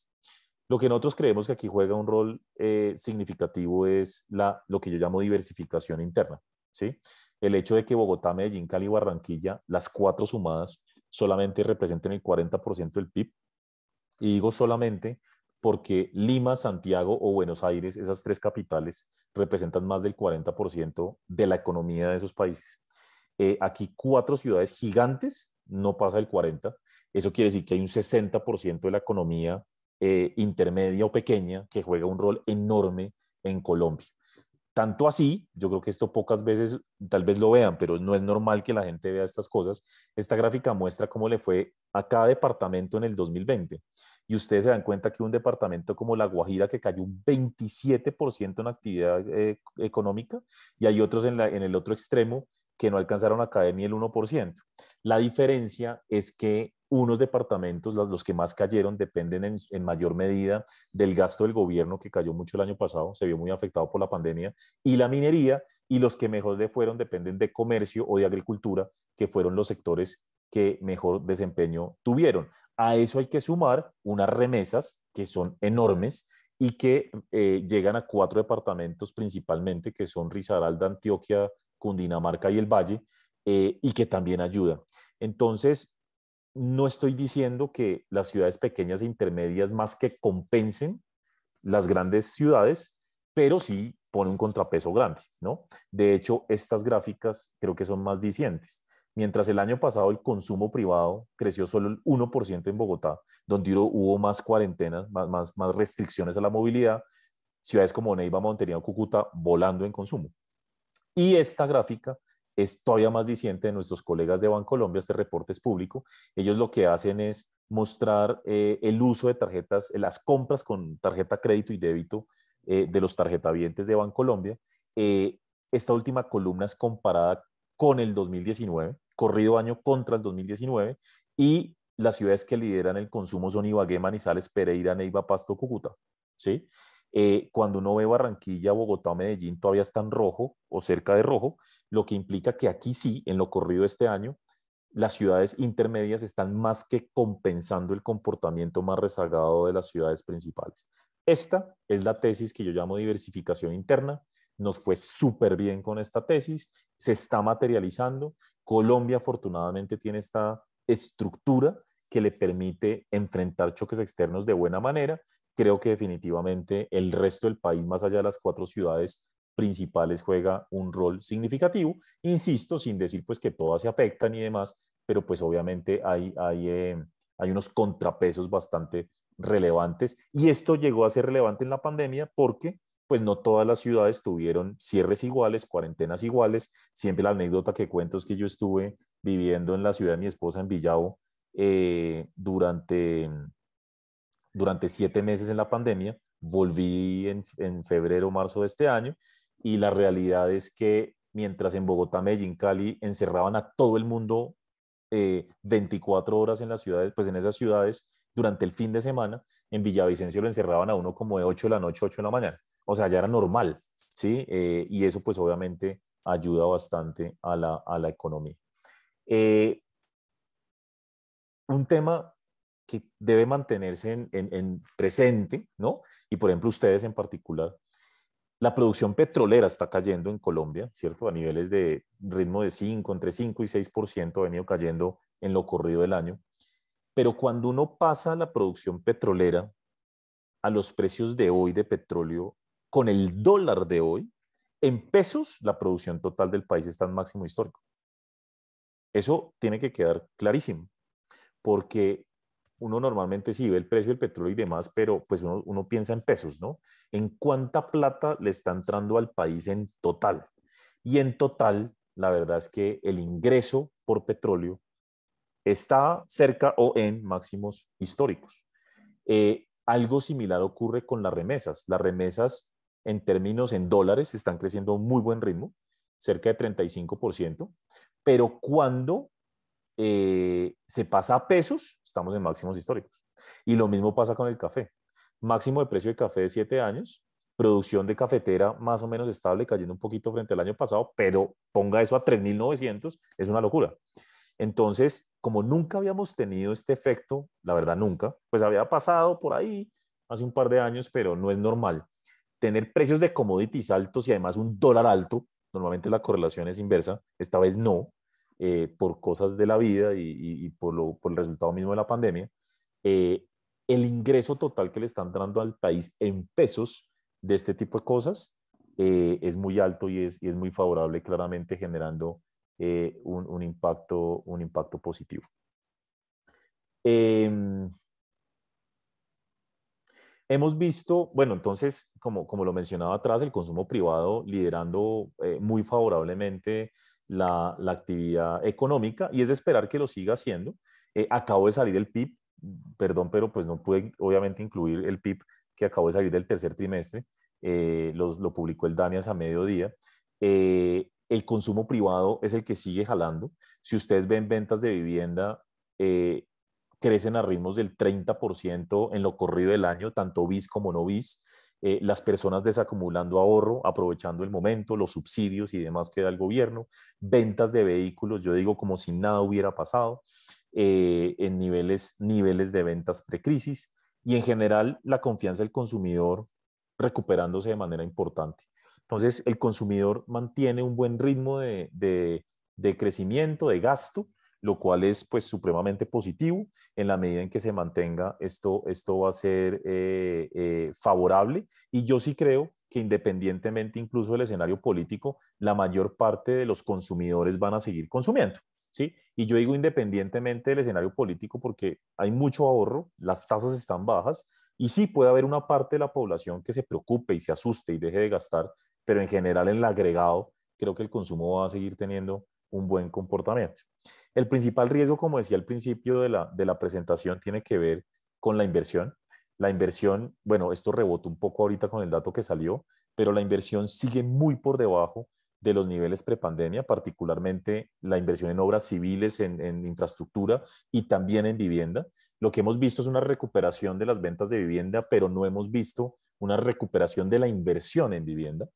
[SPEAKER 1] Lo que nosotros creemos que aquí juega un rol eh, significativo es la, lo que yo llamo diversificación interna. ¿sí? El hecho de que Bogotá, Medellín, Cali y Barranquilla, las cuatro sumadas, solamente representen el 40% del PIB. Y digo solamente porque Lima, Santiago o Buenos Aires, esas tres capitales, representan más del 40% de la economía de esos países. Eh, aquí cuatro ciudades gigantes, no pasa el 40%. Eso quiere decir que hay un 60% de la economía eh, intermedia o pequeña que juega un rol enorme en Colombia. Tanto así, yo creo que esto pocas veces tal vez lo vean, pero no es normal que la gente vea estas cosas. Esta gráfica muestra cómo le fue a cada departamento en el 2020. Y ustedes se dan cuenta que un departamento como La Guajira, que cayó un 27% en actividad eh, económica, y hay otros en, en el otro extremo que no alcanzaron a caer ni el 1%. La diferencia es que unos departamentos, los que más cayeron, dependen en, mayor medida del gasto del gobierno, que cayó mucho el año pasado, se vio muy afectado por la pandemia, y la minería, y los que mejor le fueron dependen de comercio o de agricultura, que fueron los sectores que mejor desempeño tuvieron. A eso hay que sumar unas remesas que son enormes y que eh, llegan a cuatro departamentos principalmente, que son Risaralda, Antioquia, Cundinamarca y el Valle, eh, y que también ayudan. Entonces, no estoy diciendo que las ciudades pequeñas e intermedias más que compensen las grandes ciudades, pero sí pone un contrapeso grande, De hecho, estas gráficas creo que son más dicientes. Mientras el año pasado el consumo privado creció solo el 1% en Bogotá, donde hubo más cuarentenas, más, más, más restricciones a la movilidad, ciudades como Neiva, Montería o Cúcuta volando en consumo. Y esta gráfica es todavía más diciente de nuestros colegas de Bancolombia, este reporte es público. Ellos lo que hacen es mostrar eh, el uso de tarjetas, eh, las compras con tarjeta crédito y débito eh, de los tarjetavientes de Bancolombia. colombia esta última columna es comparada con el 2019, corrido año contra el 2019, y las ciudades que lideran el consumo son Ibagué, Manizales, Pereira, Neiva, Pasto, Cúcuta. ¿sí? cuando uno ve Barranquilla, Bogotá Medellín, todavía están rojo o cerca de rojo, lo que implica que aquí sí, en lo corrido este año, las ciudades intermedias están más que compensando el comportamiento más rezagado de las ciudades principales. Esta es la tesis que yo llamo diversificación interna. Nos fue súper bien con esta tesis, se está materializando. Colombia afortunadamente tiene esta estructura que le permite enfrentar choques externos de buena manera. Creo que definitivamente el resto del país, más allá de las cuatro ciudades, principales juega un rol significativo, insisto, sin decir pues que todas se afectan y demás, pero pues obviamente hay, hay, eh, hay unos contrapesos bastante relevantes y esto llegó a ser relevante en la pandemia porque pues no todas las ciudades tuvieron cierres iguales, cuarentenas iguales. Siempre la anécdota que cuento es que yo estuve viviendo en la ciudad de mi esposa, en Villavo, eh, durante, durante siete meses en la pandemia. Volví en, en febrero, marzo de este año y la realidad es que mientras en Bogotá, Medellín, Cali encerraban a todo el mundo 24 eh, horas en las ciudades, pues en esas ciudades durante el fin de semana, en Villavicencio lo encerraban a uno como de 8 de la noche a 8 de la mañana. O sea, ya era normal, ¿sí? Eh, y eso pues obviamente ayuda bastante a la, economía. Eh, un tema que debe mantenerse en, presente, ¿no? Y por ejemplo ustedes en particular, la producción petrolera está cayendo en Colombia, ¿cierto? A niveles de ritmo de 5, entre 5 y 6% ha venido cayendo en lo corrido del año. Pero cuando uno pasa la producción petrolera a los precios de hoy de petróleo con el dólar de hoy, en pesos la producción total del país está en máximo histórico. Eso tiene que quedar clarísimo, porque uno normalmente sí ve el precio del petróleo y demás, pero pues uno, piensa en pesos, ¿no? En cuánta plata le está entrando al país en total. Y en total, la verdad es que el ingreso por petróleo está cerca o en máximos históricos. Eh, algo similar ocurre con las remesas. Las remesas en términos en dólares están creciendo a muy buen ritmo, cerca de 35%, pero cuando eh, se pasa a pesos, estamos en máximos históricos. Y lo mismo pasa con el café. Máximo de precio de café de 7 años, producción de cafetera más o menos estable, cayendo un poquito frente al año pasado, pero ponga eso a 3.900, es una locura. Entonces, como nunca habíamos tenido este efecto, la verdad nunca, pues había pasado por ahí hace un par de años, pero no es normal. Tener precios de commodities altos y además un dólar alto, normalmente la correlación es inversa, esta vez no, eh, por cosas de la vida y, por, lo, por, el resultado mismo de la pandemia, eh, el ingreso total que le están dando al país en pesos de este tipo de cosas eh, es muy alto y es, muy favorable, claramente generando un, impacto, un impacto positivo. Em, hemos visto, bueno, entonces, como, como lo mencionaba atrás, el consumo privado liderando muy favorablemente la, actividad económica y es de esperar que lo siga haciendo. Eh, acabo de salir el PIB, perdón, pero pues no pude obviamente incluir el PIB que acabo de salir del tercer trimestre, eh, lo, publicó el DANIAS a mediodía. Eh, el consumo privado es el que sigue jalando. Si ustedes ven ventas de vivienda, crecen a ritmos del 30% en lo corrido del año, tanto bis como no bis. Eh, las personas desacumulando ahorro, aprovechando el momento, los subsidios y demás que da el gobierno, ventas de vehículos, yo digo como si nada hubiera pasado, eh, en niveles, niveles de ventas precrisis y en general la confianza del consumidor recuperándose de manera importante. Entonces, el consumidor mantiene un buen ritmo de crecimiento, de gasto, lo cual es pues supremamente positivo. En la medida en que se mantenga esto, esto va a ser eh, eh, favorable y yo sí creo que independientemente incluso del escenario político, la mayor parte de los consumidores van a seguir consumiendo. ¿Sí? Y yo digo independientemente del escenario político porque hay mucho ahorro, las tasas están bajas y sí puede haber una parte de la población que se preocupe y se asuste y deje de gastar, pero en general en el agregado creo que el consumo va a seguir teniendo un buen comportamiento. El principal riesgo, como decía al principio de la, presentación, tiene que ver con la inversión. La inversión, bueno, esto rebotó un poco ahorita con el dato que salió, pero la inversión sigue muy por debajo de los niveles prepandemia, particularmente la inversión en obras civiles, en, infraestructura y también en vivienda. Lo que hemos visto es una recuperación de las ventas de vivienda, pero no hemos visto una recuperación de la inversión en vivienda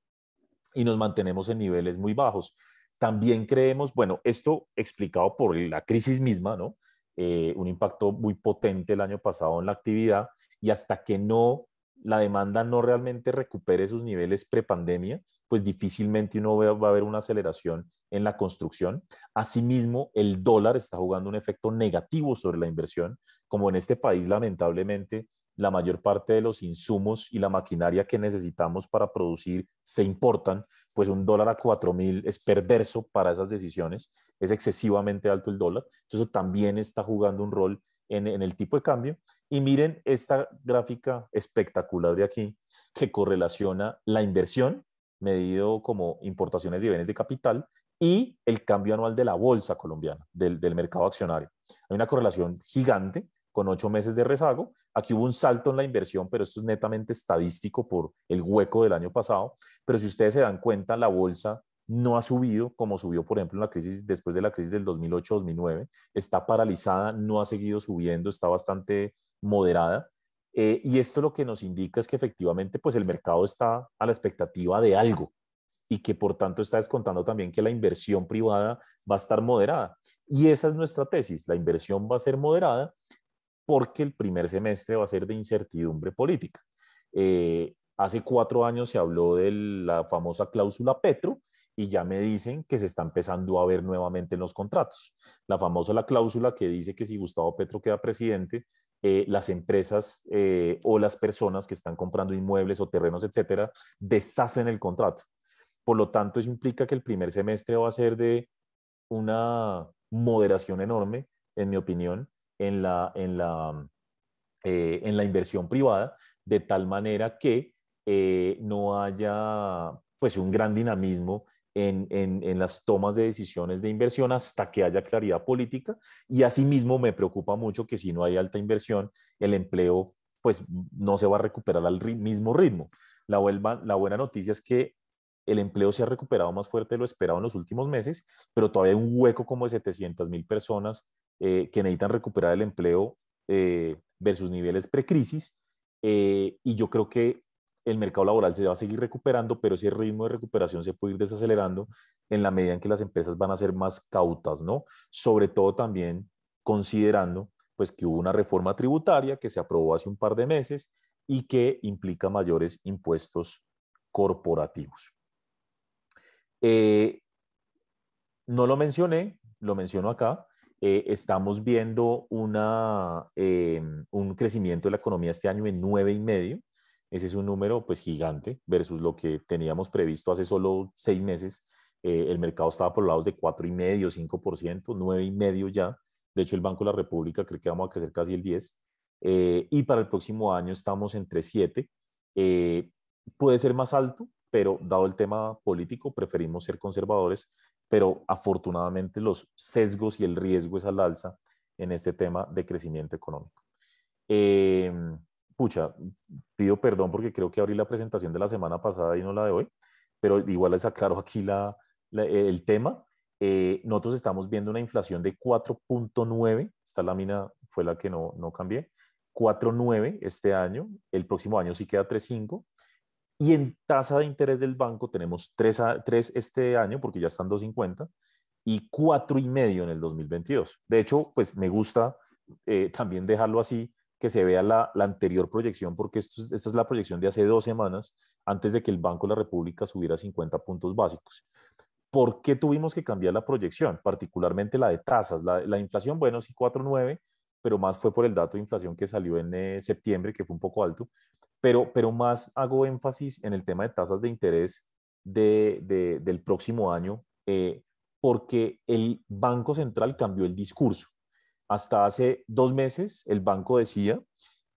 [SPEAKER 1] y nos mantenemos en niveles muy bajos. También creemos, bueno, esto explicado por la crisis misma, ¿no? Eh, un impacto muy potente el año pasado en la actividad y hasta que no la demanda no realmente recupere sus niveles prepandemia, pues difícilmente uno va a ver una aceleración en la construcción. Asimismo, el dólar está jugando un efecto negativo sobre la inversión, como en este país lamentablemente la mayor parte de los insumos y la maquinaria que necesitamos para producir se importan, pues un dólar a 4.000 es perverso para esas decisiones, es excesivamente alto el dólar, entonces también está jugando un rol en, el tipo de cambio. Y miren esta gráfica espectacular de aquí que correlaciona la inversión, medido como importaciones de bienes de capital, y el cambio anual de la bolsa colombiana, del, del mercado accionario. Hay una correlación gigante, con ocho meses de rezago. Aquí hubo un salto en la inversión, pero esto es netamente estadístico por el hueco del año pasado. Pero si ustedes se dan cuenta, la bolsa no ha subido como subió, por ejemplo, en la crisis después de la crisis del 2008-2009. Está paralizada, no ha seguido subiendo, está bastante moderada. Eh, y esto lo que nos indica es que efectivamente pues el mercado está a la expectativa de algo y que por tanto está descontando también que la inversión privada va a estar moderada. Y esa es nuestra tesis, la inversión va a ser moderada porque el primer semestre va a ser de incertidumbre política. Eh, hace cuatro años se habló de la famosa cláusula Petro y ya me dicen que se está empezando a ver nuevamente en los contratos. La famosa la cláusula que dice que si Gustavo Petro queda presidente, eh, las empresas eh, o las personas que están comprando inmuebles o terrenos, etcétera, deshacen el contrato. Por lo tanto, eso implica que el primer semestre va a ser de una moderación enorme, en mi opinión, en la, en la, eh, en la inversión privada, de tal manera que eh, no haya pues un gran dinamismo en, las tomas de decisiones de inversión hasta que haya claridad política y asimismo me preocupa mucho que si no hay alta inversión el empleo pues no se va a recuperar al mismo ritmo. La, buena, la buena noticia es que el empleo se ha recuperado más fuerte de lo esperado en los últimos meses, pero todavía hay un hueco como de 700 mil personas eh, que necesitan recuperar el empleo eh, versus niveles precrisis. Eh, y yo creo que el mercado laboral se va a seguir recuperando, pero ese ritmo de recuperación se puede ir desacelerando en la medida en que las empresas van a ser más cautas, ¿no? Sobre todo también considerando pues que hubo una reforma tributaria que se aprobó hace un par de meses y que implica mayores impuestos corporativos. no lo mencioné, lo menciono acá, eh, estamos viendo una, eh, un crecimiento de la economía este año en nueve y medio, Ese es un número pues gigante versus lo que teníamos previsto hace solo seis meses. Eh, el mercado estaba por los lados de cuatro y medio, cinco por ciento, nueve y medio ya. De hecho, el Banco de la República cree que vamos a crecer casi el 10. y para el próximo año estamos entre siete, puede ser más alto, pero dado el tema político, preferimos ser conservadores pero afortunadamente los sesgos y el riesgo es al alza en este tema de crecimiento económico. Eh, pucha, pido perdón porque creo que abrí la presentación de la semana pasada y no la de hoy, pero igual les aclaro aquí el tema. Eh, nosotros estamos viendo una inflación de 4.9, esta lámina fue la que no, no cambié, 4.9 este año, el próximo año sí queda 3.5 y en tasa de interés del banco tenemos 3, 3 este año, porque ya están 2,50, y 4,5 en el 2022. De hecho, pues me gusta eh, también dejarlo así, que se vea la, la anterior proyección, porque esto esta es la proyección de hace dos semanas, antes de que el Banco de la República subiera 50 puntos básicos. ¿Por qué tuvimos que cambiar la proyección? Particularmente la de tasas. La, la inflación, bueno, sí 4,9, pero más fue por el dato de inflación que salió en eh, septiembre, que fue un poco alto pero, pero más hago énfasis en el tema de tasas de interés del próximo año, eh, porque el Banco Central cambió el discurso. Hasta hace dos meses el banco decía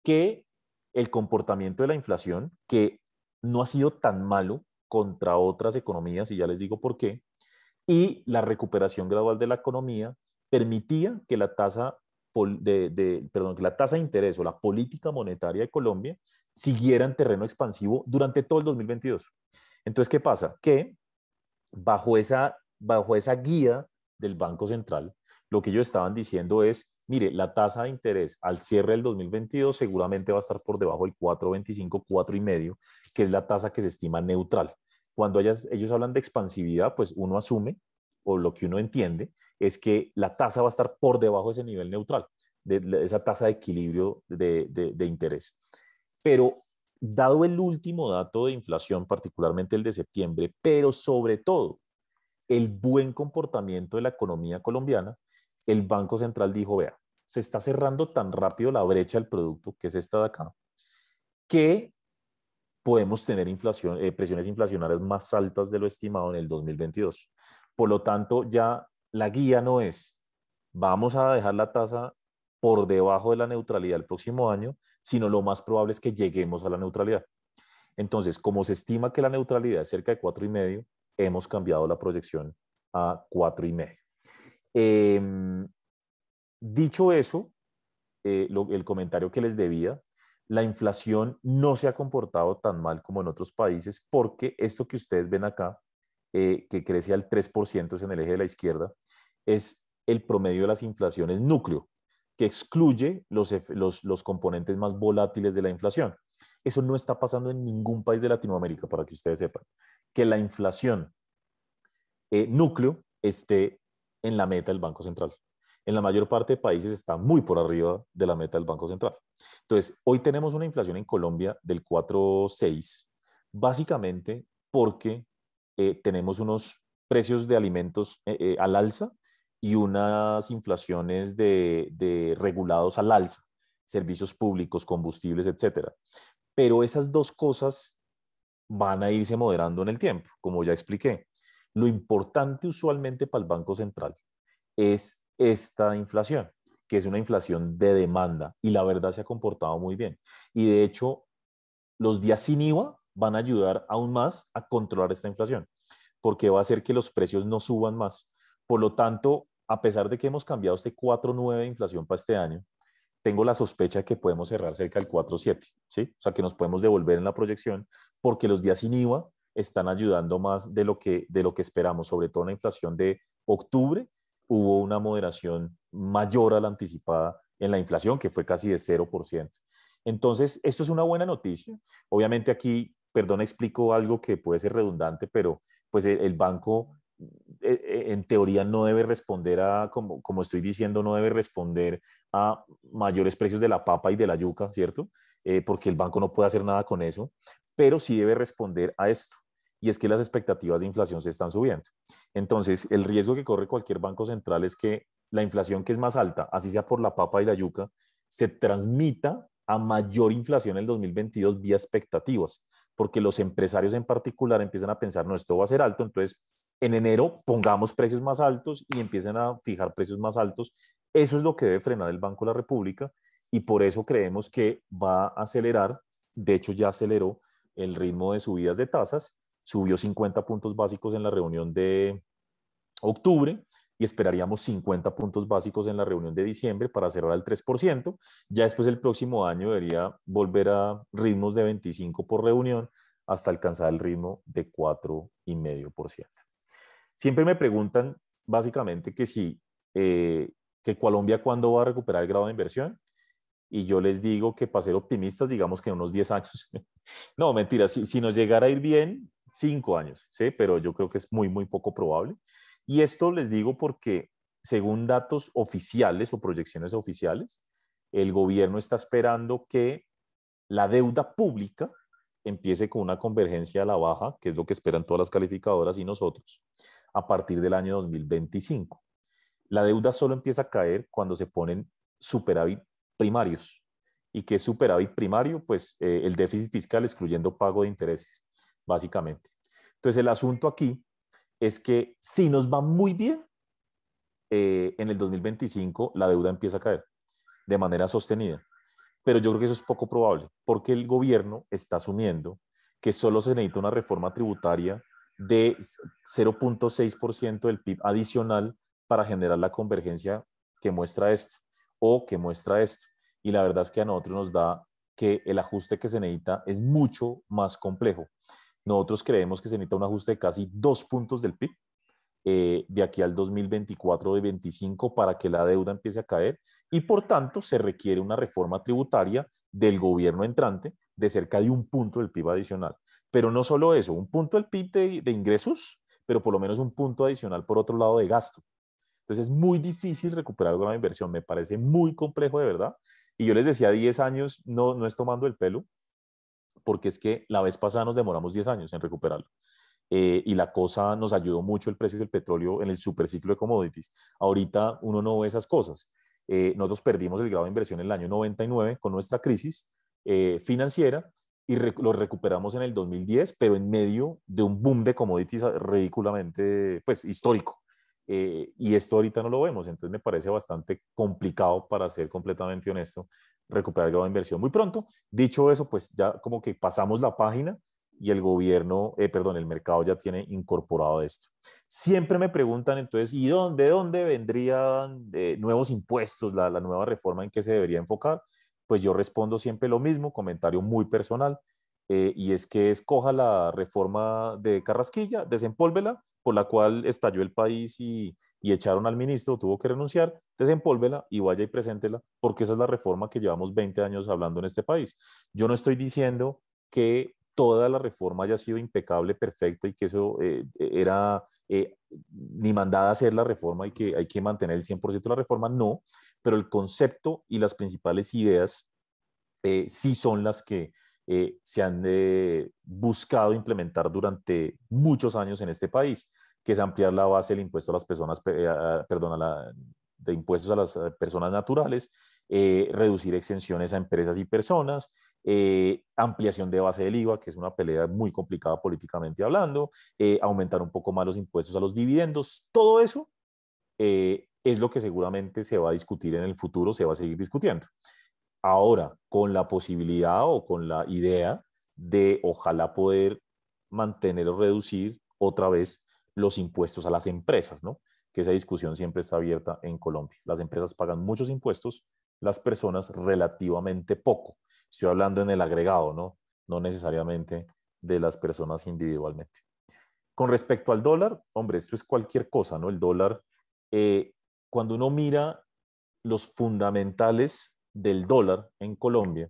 [SPEAKER 1] que el comportamiento de la inflación, que no ha sido tan malo contra otras economías, y ya les digo por qué, y la recuperación gradual de la economía permitía que la tasa de, de, perdón, que la tasa de interés o la política monetaria de Colombia siguiera en terreno expansivo durante todo el 2022. Entonces, ¿qué pasa? Que bajo esa, bajo esa guía del Banco Central, lo que ellos estaban diciendo es, mire, la tasa de interés al cierre del 2022 seguramente va a estar por debajo del 4,25, 4,5, que es la tasa que se estima neutral. Cuando ellos hablan de expansividad, pues uno asume, o lo que uno entiende, es que la tasa va a estar por debajo de ese nivel neutral, de, esa tasa de equilibrio de, de interés pero dado el último dato de inflación, particularmente el de septiembre, pero sobre todo el buen comportamiento de la economía colombiana, el Banco Central dijo, vea, se está cerrando tan rápido la brecha del producto, que es esta de acá, que podemos tener inflación, eh, presiones inflacionarias más altas de lo estimado en el 2022. Por lo tanto, ya la guía no es, vamos a dejar la tasa por debajo de la neutralidad el próximo año, sino lo más probable es que lleguemos a la neutralidad. Entonces, como se estima que la neutralidad es cerca de y medio, hemos cambiado la proyección a 4,5. medio. Em, dicho eso, eh, el comentario que les debía, la inflación no se ha comportado tan mal como en otros países porque esto que ustedes ven acá, eh, que crece al 3% es en el eje de la izquierda, es el promedio de las inflaciones núcleo que excluye los, los, componentes más volátiles de la inflación. Eso no está pasando en ningún país de Latinoamérica, para que ustedes sepan, que la inflación eh, núcleo esté en la meta del Banco Central. En la mayor parte de países está muy por arriba de la meta del Banco Central. Entonces, hoy tenemos una inflación en Colombia del 4,6, básicamente porque eh, tenemos unos precios de alimentos eh, al alza y unas inflaciones de, regulados al alza, servicios públicos, combustibles, etcétera. Pero esas dos cosas van a irse moderando en el tiempo, como ya expliqué. Lo importante usualmente para el Banco Central es esta inflación, que es una inflación de demanda y la verdad se ha comportado muy bien. Y de hecho, los días sin IVA van a ayudar aún más a controlar esta inflación, porque va a hacer que los precios no suban más. Por lo tanto, a pesar de que hemos cambiado este 4.9 de inflación para este año, tengo la sospecha que podemos cerrar cerca del 4.7, ¿sí? O sea, que nos podemos devolver en la proyección porque los días sin IVA están ayudando más de lo que, de lo que esperamos, sobre todo en la inflación de octubre hubo una moderación mayor a la anticipada en la inflación, que fue casi de 0%. Entonces, esto es una buena noticia. Obviamente aquí, perdón, explico algo que puede ser redundante, pero pues el, banco eh, eh, en teoría no debe responder a, como, como, estoy diciendo, no debe responder a mayores precios de la papa y de la yuca, ¿cierto? Eh, porque el banco no puede hacer nada con eso, pero sí debe responder a esto. Y es que las expectativas de inflación se están subiendo. Entonces, el riesgo que corre cualquier banco central es que la inflación que es más alta, así sea por la papa y la yuca, se transmita a mayor inflación en el 2022 vía expectativas, porque los empresarios en particular empiezan a pensar, no, esto va a ser alto, entonces en enero pongamos precios más altos y empiecen a fijar precios más altos. Eso es lo que debe frenar el Banco de la República y por eso creemos que va a acelerar, de hecho ya aceleró el ritmo de subidas de tasas, subió 50 puntos básicos en la reunión de octubre y esperaríamos 50 puntos básicos en la reunión de diciembre para cerrar al 3%. Ya después el próximo año debería volver a ritmos de 25 por reunión hasta alcanzar el ritmo de 4,5%. Siempre me preguntan básicamente que si, eh, que Colombia cuándo va a recuperar el grado de inversión. Y yo les digo que para ser optimistas, digamos que unos 10 años. no, mentira, si, si nos llegara a ir bien, 5 años, ¿sí? Pero yo creo que es muy, muy poco probable. Y esto les digo porque según datos oficiales o proyecciones oficiales, el gobierno está esperando que la deuda pública empiece con una convergencia a la baja, que es lo que esperan todas las calificadoras y nosotros, a partir del año 2025. La deuda solo empieza a caer cuando se ponen superávit primarios. ¿Y qué es superávit primario? Pues eh, el déficit fiscal excluyendo pago de intereses, básicamente. Entonces el asunto aquí es que si nos va muy bien, eh, en el 2025 la deuda empieza a caer de manera sostenida. Pero yo creo que eso es poco probable, porque el gobierno está asumiendo que solo se necesita una reforma tributaria de 0.6% del PIB adicional para generar la convergencia que muestra esto o que muestra esto. Y la verdad es que a nosotros nos da que el ajuste que se necesita es mucho más complejo. Nosotros creemos que se necesita un ajuste de casi dos puntos del PIB eh, de aquí al 2024 de 25 para que la deuda empiece a caer y por tanto se requiere una reforma tributaria del gobierno entrante de cerca de un punto del PIB adicional. Pero no solo eso, un punto del PIB de, ingresos, pero por lo menos un punto adicional por otro lado de gasto. Entonces es muy difícil recuperar de inversión, me parece muy complejo de verdad. Y yo les decía 10 años, no, no es tomando el pelo, porque es que la vez pasada nos demoramos 10 años en recuperarlo. Eh, y la cosa nos ayudó mucho el precio del petróleo en el superciclo de commodities. Ahorita uno no ve esas cosas. Eh, nosotros perdimos el grado de inversión en el año 99 con nuestra crisis eh, financiera y lo recuperamos en el 2010, pero en medio de un boom de commodities ah, ridículamente, pues, histórico. Eh, y esto ahorita no lo vemos, entonces me parece bastante complicado, para ser completamente honesto, recuperar la inversión muy pronto. Dicho eso, pues ya como que pasamos la página y el gobierno, eh, perdón, el mercado ya tiene incorporado esto. Siempre me preguntan entonces, ¿y dónde, dónde vendrían eh, nuevos impuestos, la, la nueva reforma en que se debería enfocar? pues yo respondo siempre lo mismo, comentario muy personal, eh, y es que escoja la reforma de Carrasquilla, desempólvela, por la cual estalló el país y, echaron al ministro, tuvo que renunciar, desempólvela y vaya y preséntela, porque esa es la reforma que llevamos 20 años hablando en este país. Yo no estoy diciendo que toda la reforma haya sido impecable, perfecta y que eso eh, era eh, ni mandada a hacer la reforma y que hay que mantener el 100% la reforma, no, pero el concepto y las principales ideas eh, sí son las que eh, se han eh, buscado implementar durante muchos años en este país, que es ampliar la base del impuesto a las personas, perdón, la, de impuestos a las personas naturales, reducir exenciones a empresas y personas, ampliación de base del IVA, que es una pelea muy complicada políticamente hablando, aumentar un poco más los impuestos a los dividendos, todo eso eh, es lo que seguramente se va a discutir en el futuro, se va a seguir discutiendo. Ahora, con la posibilidad o con la idea de ojalá poder mantener o reducir otra vez los impuestos a las empresas, ¿no? Que esa discusión siempre está abierta en Colombia. Las empresas pagan muchos impuestos, las personas relativamente poco. Estoy hablando en el agregado, ¿no? No necesariamente de las personas individualmente. Con respecto al dólar, hombre, esto es cualquier cosa, ¿no? El dólar eh, cuando uno mira los fundamentales del dólar en Colombia,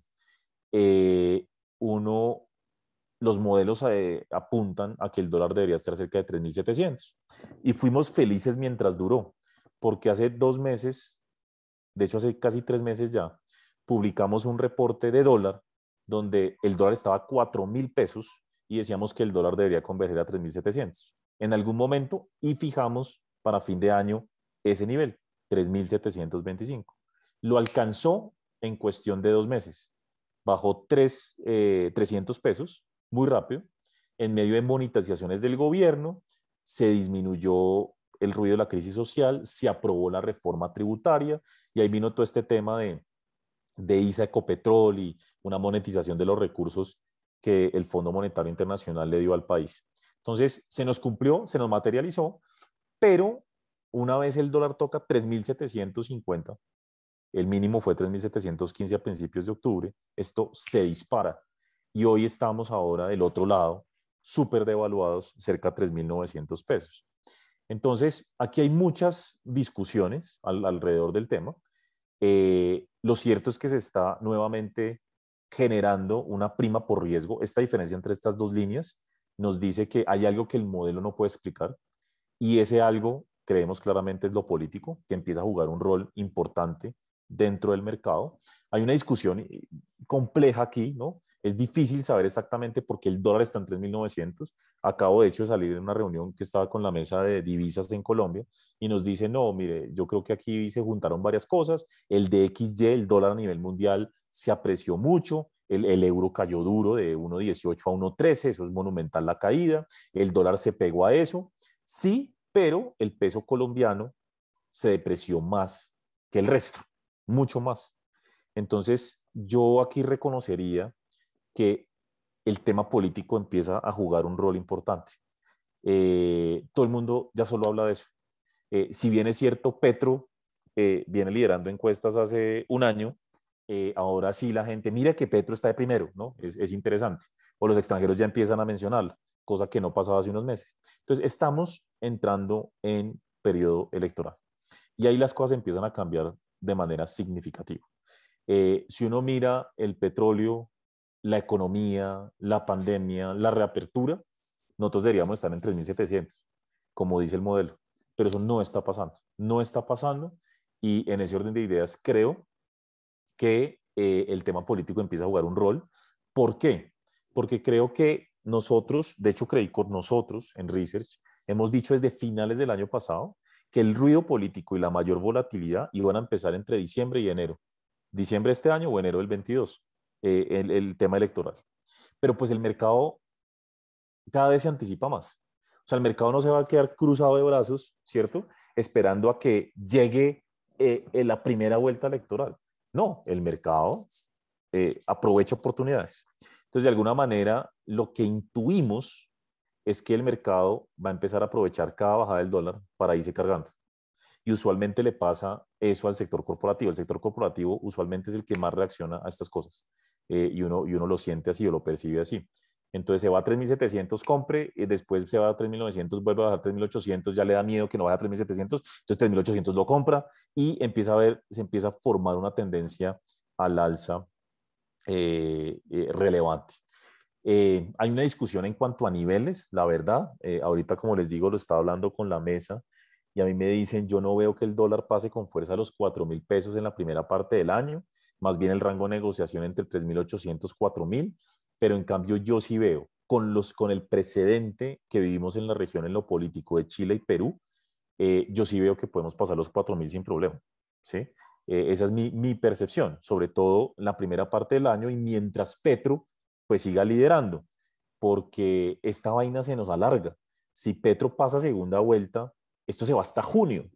[SPEAKER 1] eh, uno, los modelos eh, apuntan a que el dólar debería estar cerca de 3.700. Y fuimos felices mientras duró, porque hace dos meses, de hecho hace casi tres meses ya, publicamos un reporte de dólar donde el dólar estaba a 4.000 pesos y decíamos que el dólar debería converger a 3.700 en algún momento y fijamos para fin de año ese nivel, 3.725. Lo alcanzó en cuestión de dos meses. Bajó 3, 300 eh, pesos muy rápido. En medio de monetizaciones del gobierno, se disminuyó el ruido de la crisis social, se aprobó la reforma tributaria y ahí vino todo este tema de, de ISA Ecopetrol y una monetización de los recursos que el Fondo Monetario Internacional le dio al país. Entonces, se nos cumplió, se nos materializó, pero una vez el dólar toca 3.750, el mínimo fue 3.715 a principios de octubre, esto se dispara. Y hoy estamos ahora del otro lado, súper devaluados, cerca de 3.900 pesos. Entonces, aquí hay muchas discusiones alrededor del tema. Eh, lo cierto es que se está nuevamente generando una prima por riesgo. Esta diferencia entre estas dos líneas nos dice que hay algo que el modelo no puede explicar y ese algo creemos claramente es lo político, que empieza a jugar un rol importante dentro del mercado. Hay una discusión eh, compleja aquí, ¿no? Es difícil saber exactamente por qué el dólar está en 3.900. Acabo, de hecho, salir de una reunión que estaba con la mesa de divisas en Colombia y nos dice, no, mire, yo creo que aquí se juntaron varias cosas. El DXY, el dólar a nivel mundial, se apreció mucho. El, el, euro cayó duro de 1.18 a 1.13, eso es monumental la caída, el dólar se pegó a eso. Sí, pero el peso colombiano se depreció más que el resto, mucho más. Entonces, yo aquí reconocería que el tema político empieza a jugar un rol importante. Eh, todo el mundo ya solo habla de eso. Eh, si bien es cierto, Petro eh, viene liderando encuestas hace un año, ahora sí la gente, mira que Petro está de primero, ¿no? es interesante. O los extranjeros ya empiezan a mencionarlo cosa que no pasaba hace unos meses. Entonces, estamos entrando en periodo electoral y ahí las cosas empiezan a cambiar de manera significativa. Eh, si uno mira el petróleo, la economía, la pandemia, la reapertura, nosotros deberíamos estar en 3.700, como dice el modelo, pero eso no está pasando, no está pasando y en ese orden de ideas creo que eh, el tema político empieza a jugar un rol. ¿Por qué? Porque creo que nosotros, de hecho creí con nosotros en Research, hemos dicho desde finales del año pasado que el ruido político y la mayor volatilidad iban a empezar entre diciembre y enero. Diciembre este año o enero del 22, eh, el, tema electoral. Pero pues el mercado cada vez se anticipa más. O sea, el mercado no se va a quedar cruzado de brazos, ¿cierto? Esperando a que llegue eh, eh, la primera vuelta electoral. No, el mercado aprovecha oportunidades. Entonces, de alguna manera, lo que intuimos es que el mercado va a empezar a aprovechar cada bajada del dólar para irse cargando. Y usualmente le pasa eso al sector corporativo. El sector corporativo usualmente es el que más reacciona a estas cosas. Eh, y, uno, y uno lo siente así o lo percibe así. Entonces se va a 3.700, compre, y después se va a 3.900, vuelve a bajar 3.800, ya le da miedo que no vaya a 3.700, entonces 3.800 lo compra y empieza a ver, se empieza a formar una tendencia al alza eh, eh, relevante. Eh, hay una discusión en cuanto a niveles, la verdad. ahorita, como les digo, lo estaba hablando con la mesa y a mí me dicen, yo no veo que el dólar pase con fuerza a los 4 mil pesos en la primera parte del año, más bien el rango de negociación entre 3.800 y mil pero en cambio yo sí veo, con, los, con el precedente que vivimos en la región en lo político de Chile y Perú, yo sí veo que podemos pasar los 4 mil sin problema. ¿sí? Eh, esa es mi, percepción, sobre todo la primera parte del año y mientras Petro pues siga liderando, porque esta vaina se nos alarga. Si Petro pasa segunda vuelta, esto se va hasta junio,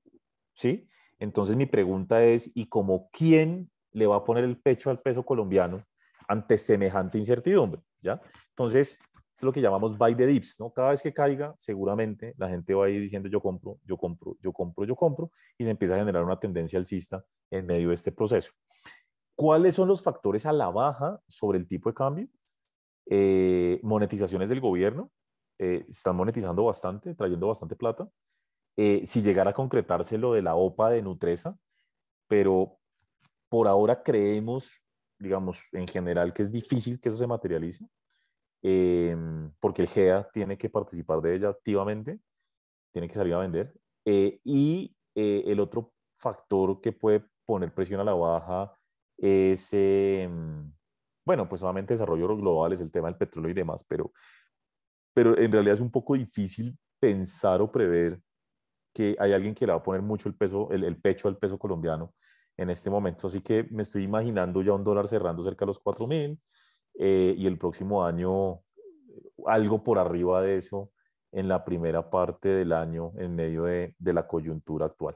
[SPEAKER 1] ¿sí? Entonces mi pregunta es, ¿y cómo quién le va a poner el pecho al peso colombiano ante semejante incertidumbre? ¿Ya? Entonces, es lo que llamamos buy the dips, ¿no? Cada vez que caiga, seguramente la gente va a ir diciendo yo compro, yo compro, yo compro, yo compro, y se empieza a generar una tendencia alcista en medio de este proceso. ¿Cuáles son los factores a la baja sobre el tipo de cambio? Eh, monetizaciones del gobierno, eh, están monetizando bastante, trayendo bastante plata. Eh, si llegara a concretarse lo de la OPA de Nutresa, pero por ahora creemos, digamos, en general que es difícil que eso se materialice. Em, porque el GEA tiene que participar de ella activamente, tiene que salir a vender. Eh, y eh, el otro factor que puede poner presión a la baja es, em, bueno, pues obviamente desarrollo global, es el tema del petróleo y demás, pero, pero en realidad es un poco difícil pensar o prever que hay alguien que le va a poner mucho el peso, el, pecho al peso colombiano en este momento. Así que me estoy imaginando ya un dólar cerrando cerca de los 4.000 mil, eh, y el próximo año algo por arriba de eso en la primera parte del año en medio de, la coyuntura actual.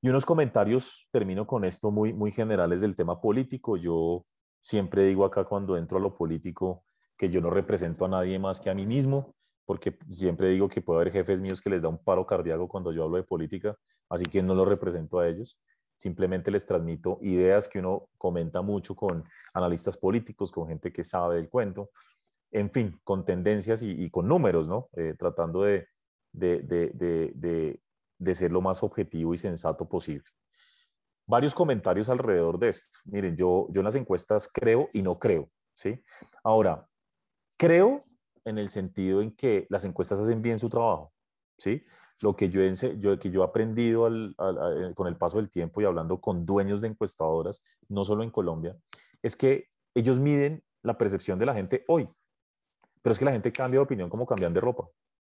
[SPEAKER 1] Y unos comentarios, termino con esto, muy, muy generales del tema político. Yo siempre digo acá cuando entro a lo político que yo no represento a nadie más que a mí mismo, porque siempre digo que puede haber jefes míos que les da un paro cardíaco cuando yo hablo de política, así que no lo represento a ellos simplemente les transmito ideas que uno comenta mucho con analistas políticos, con gente que sabe del cuento, en fin, con tendencias y, con números, ¿no? Eh, tratando de, de, de, de, ser lo más objetivo y sensato posible. Varios comentarios alrededor de esto. Miren, yo, yo en las encuestas creo y no creo, ¿sí? Ahora, creo en el sentido en que las encuestas hacen bien su trabajo, ¿sí? lo que yo, que yo he aprendido eh, con el paso del tiempo y hablando con dueños de encuestadoras, no solo en Colombia, es que ellos miden la percepción de la gente hoy, pero es que la gente cambia de opinión como cambian de ropa,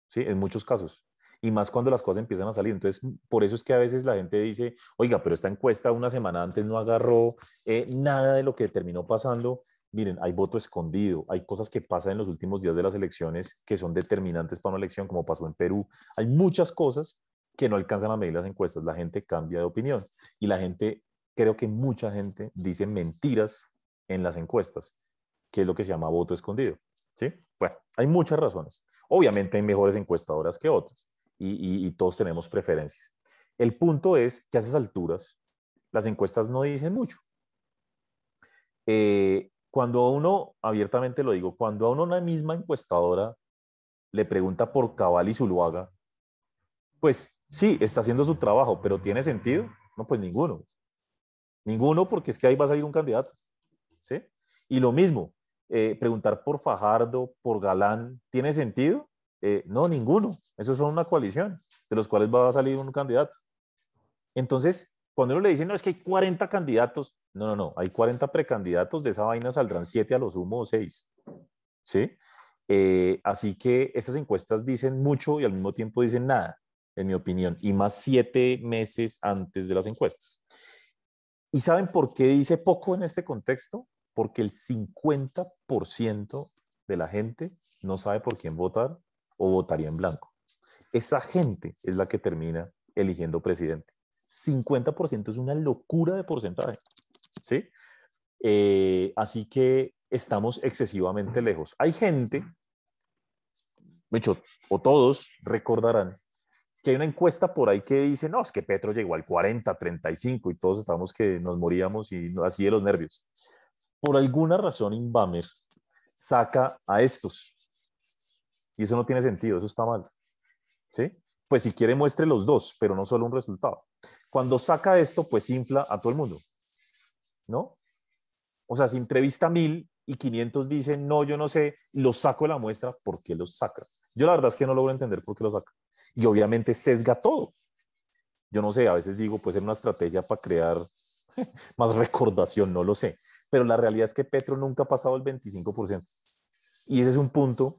[SPEAKER 1] ¿sí? En muchos casos. Y más cuando las cosas empiezan a salir. Entonces, por eso es que a veces la gente dice, oiga, pero esta encuesta una semana antes no agarró eh, nada de lo que terminó pasando miren, hay voto escondido, hay cosas que pasan en los últimos días de las elecciones que son determinantes para una elección, como pasó en Perú. Hay muchas cosas que no alcanzan a medir las encuestas. La gente cambia de opinión y la gente, creo que mucha gente dice mentiras en las encuestas, que es lo que se llama voto escondido. ¿sí? Bueno, hay muchas razones. Obviamente hay mejores encuestadoras que otras y, todos tenemos preferencias. El punto es que a esas alturas las encuestas no dicen mucho. Eh, cuando uno, abiertamente lo digo, cuando a uno una misma encuestadora le pregunta por Cabal y Zuluaga, pues sí, está haciendo su trabajo, pero ¿tiene sentido? No, pues ninguno. Ninguno porque es que ahí va a salir un candidato. ¿sí? Y lo mismo, eh, preguntar por Fajardo, por Galán, ¿tiene sentido? Eh, no, ninguno. Esos son una coalición de los cuales va a salir un candidato. Entonces, cuando uno le dice, no, es que hay 40 candidatos, no, no, no, hay 40 precandidatos, de esa vaina saldrán 7 a lo sumo o 6. ¿Sí? Eh, así que estas encuestas dicen mucho y al mismo tiempo dicen nada, en mi opinión, y más siete meses antes de las encuestas. ¿Y saben por qué dice poco en este contexto? Porque el 50% de la gente no sabe por quién votar o votaría en blanco. Esa gente es la que termina eligiendo presidente. 50% es una locura de porcentaje. ¿sí? Eh, así que estamos excesivamente lejos. Hay gente, de o todos recordarán que hay una encuesta por ahí que dice, no, es que Petro llegó al 40, 35 y todos estábamos que nos moríamos y así de los nervios. Por alguna razón, Inbamer saca a estos. Y eso no tiene sentido, eso está mal. ¿Sí? Pues si quiere muestre los dos, pero no solo un resultado. Cuando saca esto, pues infla a todo el mundo, ¿no? O sea, si entrevista mil y 500 dicen, no, yo no sé, lo saco de la muestra, ¿por qué los saca? Yo la verdad es que no logro entender por qué los saca. Y obviamente sesga todo. Yo no sé, a veces digo, pues es una estrategia para crear más recordación, no lo sé. Pero la realidad es que Petro nunca ha pasado el 25%. Y ese es un punto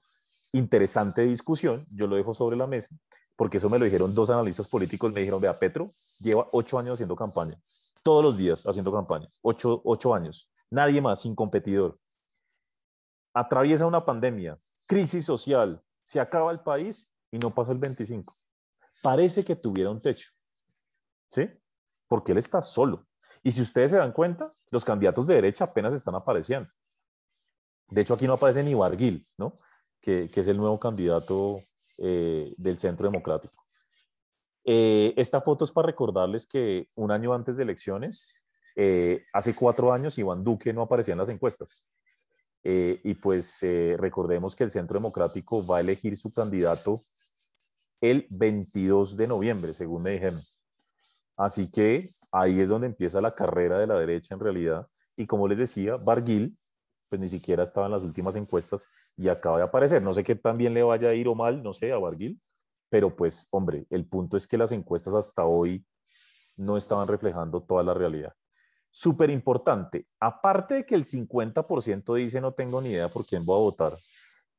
[SPEAKER 1] interesante de discusión, yo lo dejo sobre la mesa, porque eso me lo dijeron dos analistas políticos, me dijeron, vea, Petro lleva ocho años haciendo campaña, todos los días haciendo campaña, ocho, años, nadie más, sin competidor. Atraviesa una pandemia, crisis social, se acaba el país y no pasa el 25. Parece que tuviera un techo, ¿sí? Porque él está solo. Y si ustedes se dan cuenta, los candidatos de derecha apenas están apareciendo. De hecho, aquí no aparece ni Barguil, ¿no? Que, que es el nuevo candidato eh, del Centro Democrático. Eh, esta foto es para recordarles que un año antes de elecciones, eh, hace cuatro años, Iván Duque no aparecía en las encuestas. y pues recordemos que el Centro Democrático va a elegir su candidato el 22 de noviembre, según me dijeron. Así que ahí es donde empieza la carrera de la derecha en realidad. Y como les decía, Barguil pues ni siquiera estaba en las últimas encuestas y acaba de aparecer. No sé qué también le vaya a ir o mal, no sé, a Barguil, pero pues, hombre, el punto es que las encuestas hasta hoy no estaban reflejando toda la realidad. Súper importante, aparte de que el 50% dice no tengo ni idea por quién voy a votar,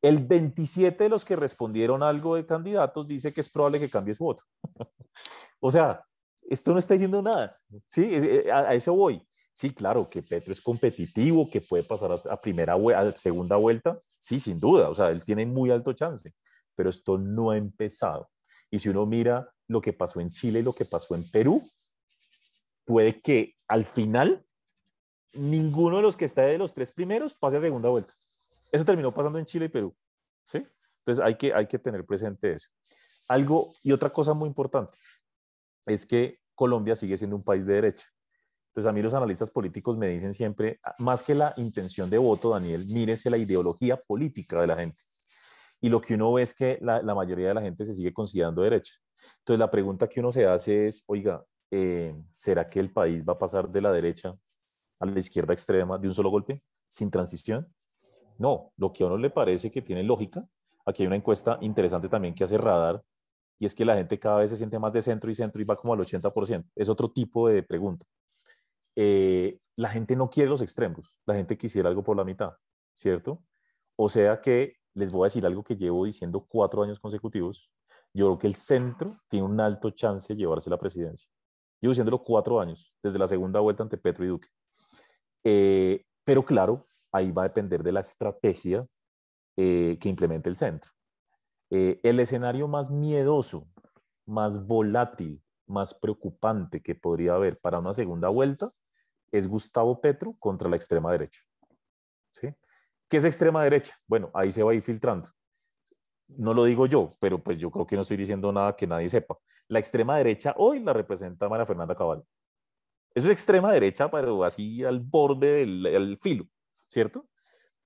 [SPEAKER 1] el 27 de los que respondieron algo de candidatos dice que es probable que cambie su voto. o sea, esto no está diciendo nada. Sí, eh, a, a eso voy. Sí, claro, que Petro es competitivo, que puede pasar a, primera segunda vuelta, sí, sin duda, o sea, él tiene muy alto chance, pero esto no ha empezado. Y si uno mira lo que pasó en Chile y lo que pasó en Perú, puede que al final ninguno de los que está de los tres primeros pase a segunda vuelta. Eso terminó pasando en Chile y Perú, ¿sí? Entonces hay que, hay que tener presente eso. Algo y otra cosa muy importante es que Colombia sigue siendo un país de derecha. Entonces, a mí los analistas políticos me dicen siempre, ah, más que la intención de voto, Daniel, mírese la ideología política de la gente. Y lo que uno ve es que la, mayoría de la gente se sigue considerando derecha. Entonces, la pregunta que uno se hace es, oiga, eh, ¿será que el país va a pasar de la derecha a la izquierda extrema de un solo golpe, sin transición? No, lo que a uno le parece que tiene lógica, aquí hay una encuesta interesante también que hace Radar, y es que la gente cada vez se siente más de centro y centro y va como al 80%. Es otro tipo de pregunta. Eh, la gente no quiere los extremos, la gente quisiera algo por la mitad, ¿cierto? O sea que les voy a decir algo que llevo diciendo cuatro años consecutivos. Yo creo que el centro tiene un alto chance de llevarse la presidencia. Llevo diciéndolo cuatro años, desde la segunda vuelta ante Petro y Duque. Eh, pero claro, ahí va a depender de la estrategia eh, que implemente el centro. el escenario más miedoso, más volátil, más preocupante que podría haber para una segunda vuelta es Gustavo Petro contra la extrema derecha. ¿sí? ¿Qué es extrema derecha? Bueno, ahí se va a ir filtrando. No lo digo yo, pero pues yo creo que no estoy diciendo nada que nadie sepa. La extrema derecha hoy la representa María Fernanda Cabal. Eso es extrema derecha, pero así al borde del filo, ¿cierto?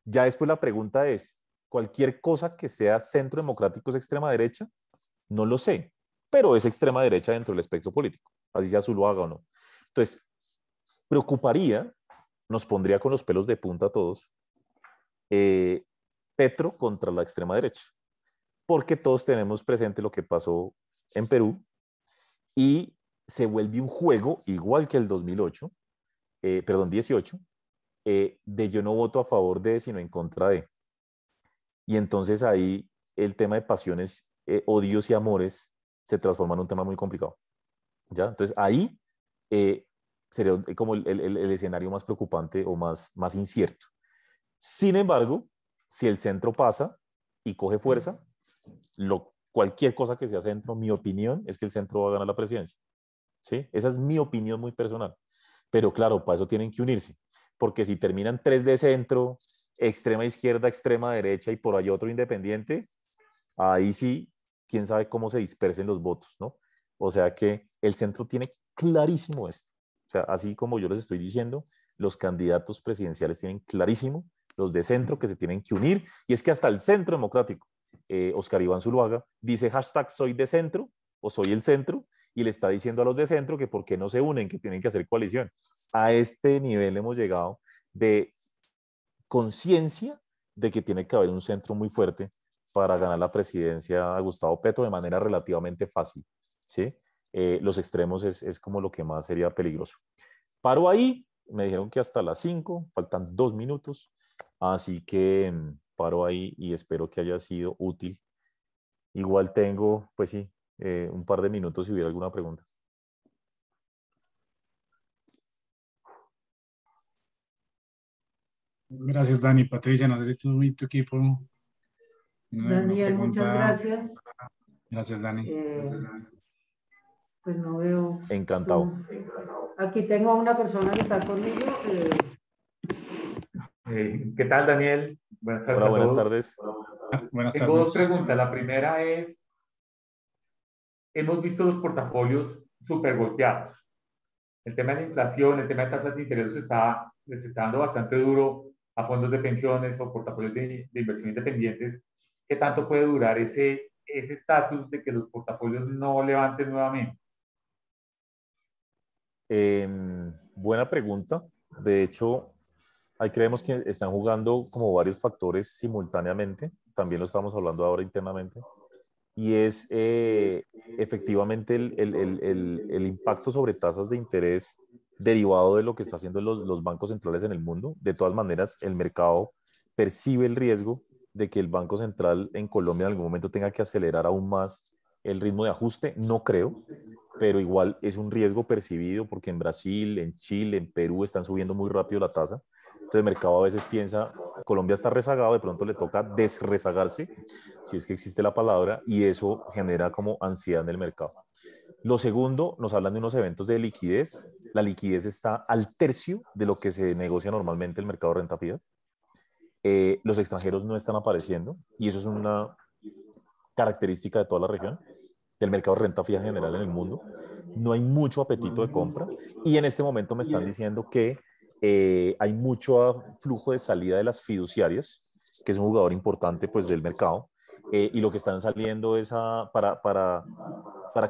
[SPEAKER 1] Ya después la pregunta es, ¿cualquier cosa que sea centro democrático es extrema derecha? No lo sé, pero es extrema derecha dentro del espectro político, así sea su lo haga o no. Entonces, preocuparía, nos pondría con los pelos de punta a todos, eh, Petro contra la extrema derecha, porque todos tenemos presente lo que pasó en Perú y se vuelve un juego igual que el 2008, eh, perdón, 18, eh, de yo no voto a favor de, sino en contra de. Y entonces ahí el tema de pasiones, odios y amores se transforma en un tema muy complicado. ¿ya? Entonces ahí eh, sería como el, el, escenario más preocupante o más, más incierto. Sin embargo, si el centro pasa y coge fuerza, lo, cualquier cosa que sea centro, mi opinión es que el centro va a ganar la presidencia. ¿sí? Esa es mi opinión muy personal. Pero claro, para eso tienen que unirse, porque si terminan tres de centro, extrema izquierda, extrema derecha y por ahí otro independiente, ahí sí, quién sabe cómo se dispersen los votos, ¿no? O sea que el centro tiene clarísimo esto. O sea, así como yo les estoy diciendo, los candidatos presidenciales tienen clarísimo los de centro que se tienen que unir, y es que hasta el centro democrático, eh, Oscar Iván Zuluaga, dice hashtag soy de centro o soy el centro, y le está diciendo a los de centro que por qué no se unen, que tienen que hacer coalición. A este nivel hemos llegado de conciencia de que tiene que haber un centro muy fuerte para ganar la presidencia a Gustavo Petro de manera relativamente fácil, ¿sí? Eh, los extremos es, como lo que más sería peligroso. Paro ahí, me dijeron que hasta las 5, faltan dos minutos, así que mm, paro ahí y espero que haya sido útil. Igual tengo, pues sí, eh, un par de minutos si hubiera alguna pregunta.
[SPEAKER 2] Gracias, Dani. Patricia, no sé si tú tu equipo. Daniel, muchas gracias. Gracias, Gracias, Dani. Eh, pues no veo. Encantado. Aquí tengo a una persona que está conmigo. Eh.
[SPEAKER 3] Eh, ¿Qué tal, Daniel? Buenas tardes. Hola, buenas tardes. Tengo dos preguntas. La primera es, hemos visto los portafolios súper golpeados. El tema de la inflación, el tema de tasas de interés está, les está dando bastante duro a fondos de pensiones o portafolios de, inversión independientes. ¿Qué tanto puede durar ese estatus de que los portafolios no levanten nuevamente?
[SPEAKER 1] Em, buena pregunta. De hecho, ahí creemos que están jugando como varios factores simultáneamente. También lo estamos hablando ahora internamente. Y es eh, efectivamente el, impacto sobre tasas de interés derivado de lo que están haciendo los, los bancos centrales en el mundo. De todas maneras, el mercado percibe el riesgo de que el Banco Central en Colombia en algún momento tenga que acelerar aún más el ritmo de ajuste. No creo, pero igual es un riesgo percibido porque en Brasil, en Chile, en Perú están subiendo muy rápido la tasa. Entonces el mercado a veces piensa, Colombia está rezagado, de pronto le toca desrezagarse, si es que existe la palabra, y eso genera como ansiedad en el mercado. Lo segundo, nos hablan de unos eventos de liquidez. La liquidez está al tercio de lo que se negocia normalmente el mercado de renta fija. Eh, los extranjeros no están apareciendo y eso es una característica de toda la región del mercado de renta fija general en el mundo. No hay mucho apetito de compra y en este momento me están diciendo que eh, hay mucho flujo de salida de las fiduciarias, que es un jugador importante pues del mercado, eh, y lo que están saliendo es a, para, para,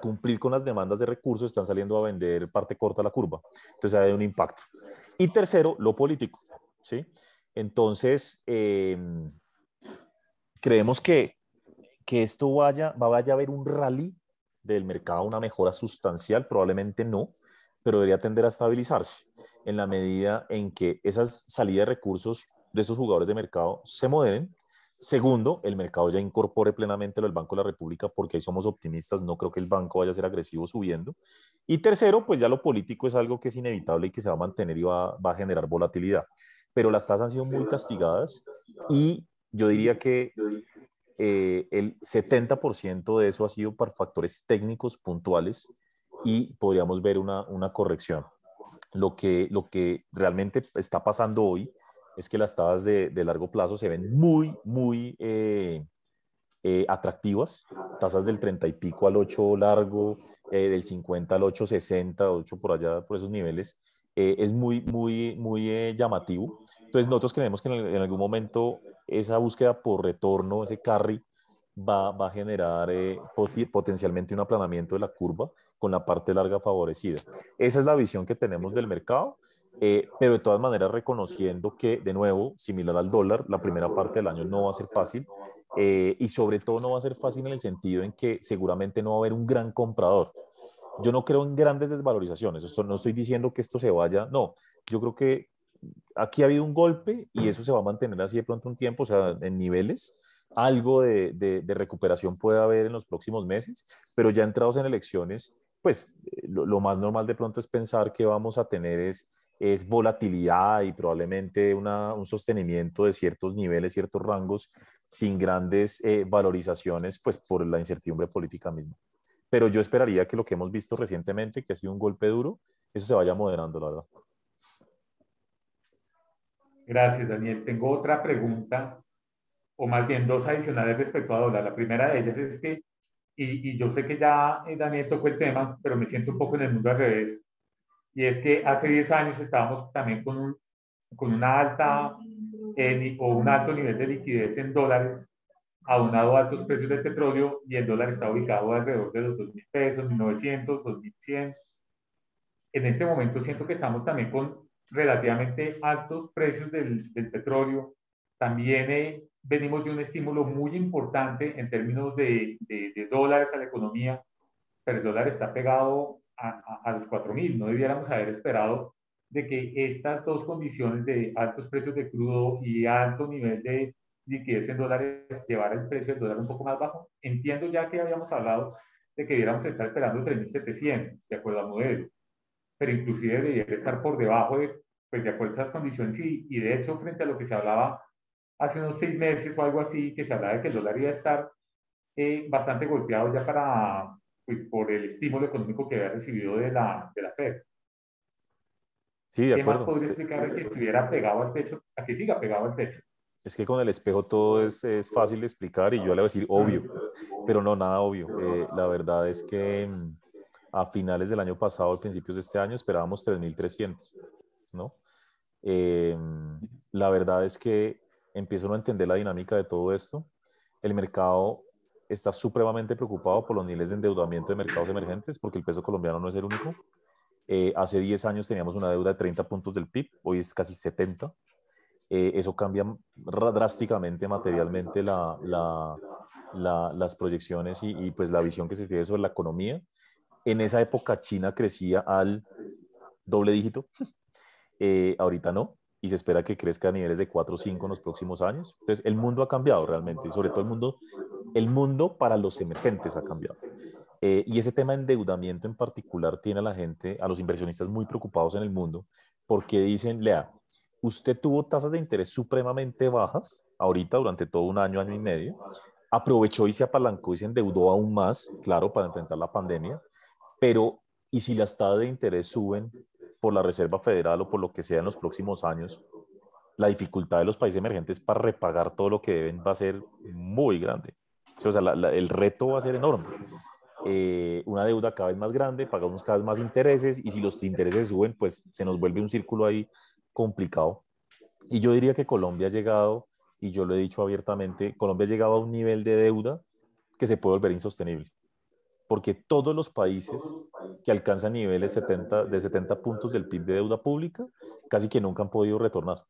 [SPEAKER 1] cumplir con las demandas de recursos, están saliendo a vender parte corta de la curva. Entonces hay un impacto. Y tercero, lo político. ¿sí? Entonces, em, creemos que que esto vaya, vaya a haber un rally del mercado, una mejora sustancial, probablemente no, pero debería tender a estabilizarse en la medida en que esas salidas de recursos de esos jugadores de mercado se moderen. Segundo, el mercado ya incorpore plenamente lo del Banco de la República porque ahí somos optimistas, no creo que el banco vaya a ser agresivo subiendo. Y tercero, pues ya lo político es algo que es inevitable y que se va a mantener y va, va a generar volatilidad. Pero las tasas han sido muy castigadas y yo diría que eh, el 70% de eso ha sido por factores técnicos puntuales y podríamos ver una, una corrección. Lo que, lo que realmente está pasando hoy es que las tasas de, de largo plazo se ven muy, muy eh, eh, atractivas, tasas del 30 y pico al 8 largo, del 50 al 8, 60, 8 por allá, por esos niveles, es muy, muy, muy llamativo. Entonces nosotros creemos que en, en algún momento esa búsqueda por retorno, ese carry, va, va a generar eh, potencialmente un aplanamiento de la curva con la parte larga favorecida. Esa es la visión que tenemos del mercado. Eh, pero de todas maneras reconociendo que, de nuevo, similar al dólar, la primera parte del año no va a ser fácil eh, y sobre todo no va a ser fácil en el sentido en que seguramente no va a haber un gran comprador. Yo no creo en grandes desvalorizaciones, no estoy diciendo que esto se vaya, no, yo creo que aquí ha habido un golpe y eso se va a mantener así de pronto un tiempo, o sea, en niveles. Algo de, recuperación puede haber en los próximos meses, pero ya entrados en elecciones, pues eh, lo, más normal de pronto es pensar que vamos a tener es, es volatilidad y probablemente una, un sostenimiento de ciertos niveles, ciertos rangos, sin grandes eh, valorizaciones, pues por la incertidumbre política misma. Pero yo esperaría que lo que hemos visto recientemente, que ha sido un golpe duro, eso se vaya moderando, la verdad.
[SPEAKER 3] Gracias, Daniel. Tengo otra pregunta, o más bien dos adicionales respecto a dólar. La primera de ellas es que, y, yo sé que ya eh, Daniel tocó el tema, pero me siento un poco en el mundo al revés. Y es que hace 10 años estábamos también con, con una alta o un alto nivel de liquidez en dólares, aunado a altos precios del petróleo, y el dólar está ubicado alrededor de los 2.000 pesos, 1.900, 2.100. En este momento siento que estamos también con relativamente altos precios del, petróleo, también eh, venimos de un estímulo muy importante en términos de, dólares a la economía, pero el dólar está pegado a, los 4.000. No debiéramos haber esperado de que estas dos condiciones de altos precios de crudo y alto nivel de liquidez en dólares llevar el precio del dólar un poco más bajo. Entiendo ya que habíamos hablado de que debiéramos estar esperando 3.700, de acuerdo a modelo pero inclusive debería estar por debajo de, pues, de acuerdo a esas condiciones y, y de hecho frente a lo que se hablaba hace unos seis meses o algo así, que se hablaba de que el dólar iba a estar eh, bastante golpeado ya para, pues, por el estímulo económico que había recibido de la, de la Fed. Sí, de ¿Qué más podría eh, explicar que eh, estuviera pegado al techo, a que siga pegado al techo?
[SPEAKER 1] Es que con el espejo todo es, es fácil de explicar y yo le voy a decir obvio, pero no, nada obvio. la verdad es que mm, a finales del año pasado a principios de este año esperábamos 3.300, ¿no? Em, la verdad es que empiezo a entender la dinámica de todo esto. El mercado está supremamente preocupado por los niveles de endeudamiento de mercados emergentes, porque el peso colombiano no es el único. Eh, hace 10 años teníamos una deuda de 30 puntos del PIB, hoy es casi 70. Eh, eso cambia drásticamente, materialmente, las proyecciones y, y, pues la visión que se tiene sobre la economía. En esa época China crecía al doble dígito, eh, ahorita no, y se espera que crezca a niveles de 4 o 5 en los próximos años. Entonces, el mundo ha cambiado realmente, sobre todo el mundo, el mundo para los emergentes ha cambiado. Eh, y ese tema de endeudamiento en particular tiene a la gente, a los inversionistas muy preocupados en el mundo, porque dicen, lea, usted tuvo tasas de interés supremamente bajas, ahorita durante todo un año, año y medio, aprovechó y se apalancó y se endeudó aún más, claro, para enfrentar la pandemia, pero ¿y si las tasas de interés suben por la Reserva Federal o por lo que sea en los próximos años? La dificultad de los países emergentes para repagar todo lo que deben va a ser muy grande. O sea, el reto va a ser enorme. Eh, una deuda cada vez más grande, pagamos cada vez más intereses y si los intereses suben, pues se nos vuelve un círculo ahí complicado. Y yo diría que Colombia ha llegado, y yo lo he dicho abiertamente, Colombia ha llegado a un nivel de deuda que se puede volver insostenible porque todos los países que alcanzan niveles 70, de 70 puntos del PIB de deuda pública casi que nunca han podido retornar.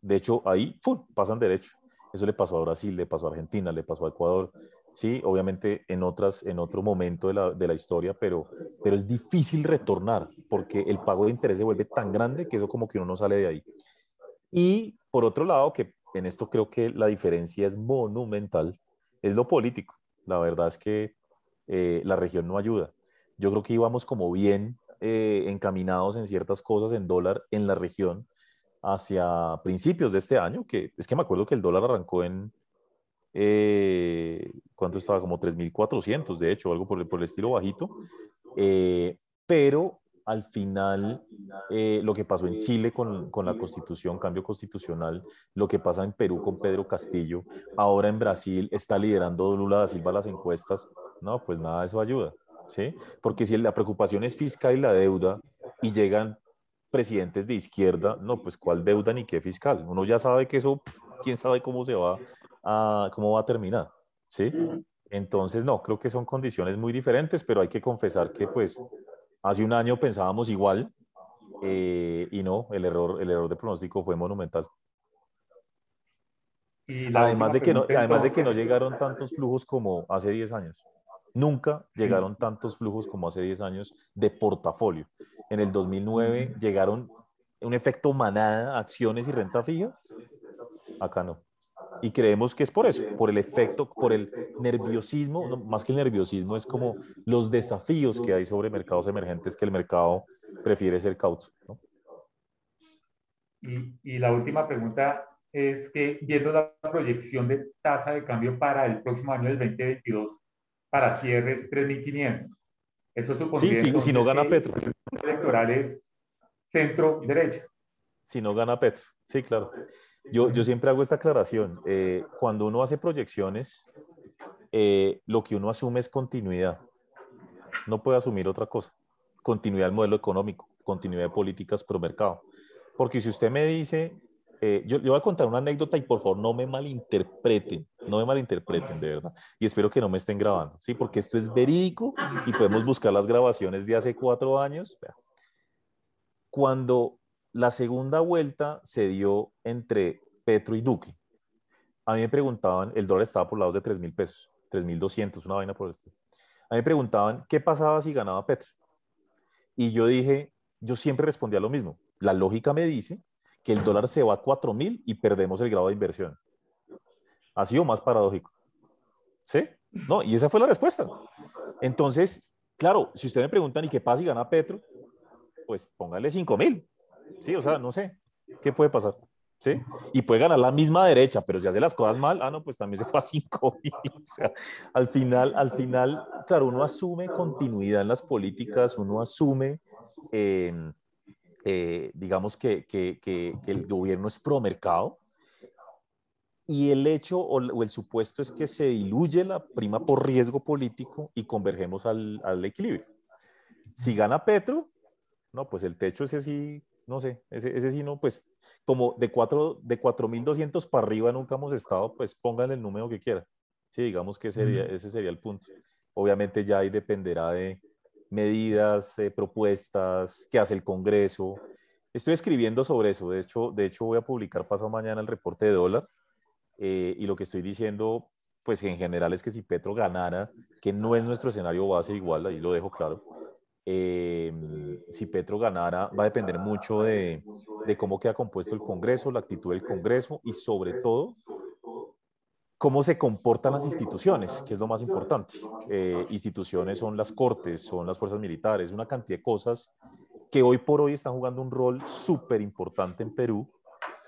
[SPEAKER 1] De hecho, ahí ¡pum! pasan derecho. Eso le pasó a Brasil, le pasó a Argentina, le pasó a Ecuador. Sí, obviamente en, otras, en otro momento de la, de la historia, pero, pero es difícil retornar porque el pago de interés se vuelve tan grande que eso como que uno no sale de ahí. Y por otro lado, que en esto creo que la diferencia es monumental, es lo político. La verdad es que eh, la región no ayuda. Yo creo que íbamos como bien eh, encaminados en ciertas cosas en dólar en la región hacia principios de este año, que es que me acuerdo que el dólar arrancó en, eh, ¿cuánto estaba? Como 3.400, de hecho, algo por el, por el estilo bajito. pero al final, lo que pasó en Chile con, con, la constitución, cambio constitucional, lo que pasa en Perú con Pedro Castillo, ahora en Brasil está liderando Lula da Silva las encuestas no, pues nada, eso ayuda, ¿sí? Porque si la preocupación es fiscal y la deuda y llegan presidentes de izquierda, no, pues cuál deuda ni qué fiscal. Uno ya sabe que eso, quién sabe cómo se va a, cómo va a terminar, ¿sí? Entonces, no, creo que son condiciones muy diferentes, pero hay que confesar que pues hace un año pensábamos igual eh, y no, el error, el error de pronóstico fue monumental. además, de que además de que no llegaron tantos flujos como hace 10 años. Nunca llegaron tantos flujos como hace 10 años de portafolio. En el 2009 llegaron un efecto manada, acciones y renta fija. Acá no. Y creemos que es por eso, por el efecto, por el nerviosismo, más que el nerviosismo es como los desafíos que hay sobre mercados emergentes que el mercado prefiere ser cauto.
[SPEAKER 3] Y, la última pregunta es que viendo la proyección de tasa de cambio para el próximo año del 2022, para cierres 3.500. Eso supondría sí, si no gana Petro.
[SPEAKER 1] Electorales centro-derecha. Si no gana Petro, sí, claro. Yo, yo siempre hago esta aclaración. Eh, cuando uno hace proyecciones, eh, lo que uno asume es continuidad. No puede asumir otra cosa. Continuidad del modelo económico, continuidad de políticas pro mercado. Porque si usted me dice, eh, yo, voy a contar una anécdota y por favor no me malinterpreten, no me malinterpreten de verdad. Y espero que no me estén grabando, ¿sí? Porque esto es verídico y podemos buscar las grabaciones de hace cuatro años. Cuando la segunda vuelta se dio entre Petro y Duque, a mí me preguntaban, el dólar estaba por lados de 3 mil pesos, 3 mil 200, una vaina por esto. A mí me preguntaban qué pasaba si ganaba Petro. Y yo dije, yo siempre respondía lo mismo. La lógica me dice que el dólar se va a 4.000 y perdemos el grado de inversión. Ha sido más paradójico. ¿Sí? No, y esa fue la respuesta. Entonces, claro, si ustedes me preguntan, ¿y qué pasa si gana Petro? Pues póngale 5.000. Sí, o sea, no sé. ¿Qué puede pasar? ¿Sí? Y puede ganar la misma derecha, pero si hace las cosas mal, ah, no, pues también se fue a 5. o sea, al final, al final, claro, uno asume continuidad en las políticas, uno asume eh, eh, digamos que, que, el gobierno es pro mercado y el hecho o, el supuesto es que se diluye la prima por riesgo político y convergemos al, al equilibrio. Si gana Petro, no, pues el techo ese sí, no sé, ese, ese sí no, pues como de 4 de 4.200 para arriba nunca hemos estado, pues pongan el número que quieran. Sí, digamos que sería, ese sería el punto. Obviamente ya ahí dependerá de, medidas, eh, propuestas, qué hace el Congreso. Estoy escribiendo sobre eso, de hecho, de hecho voy a publicar pasado mañana el reporte de dólar eh, y lo que estoy diciendo, pues en general es que si Petro ganara, que no es nuestro escenario base igual, ahí lo dejo claro, eh, si Petro ganara, va a depender mucho de, de, cómo queda compuesto el Congreso, la actitud del Congreso y sobre todo cómo se comportan las instituciones, que es lo más importante. Eh, instituciones son las cortes, son las fuerzas militares, una cantidad de cosas que hoy por hoy están jugando un rol súper importante en Perú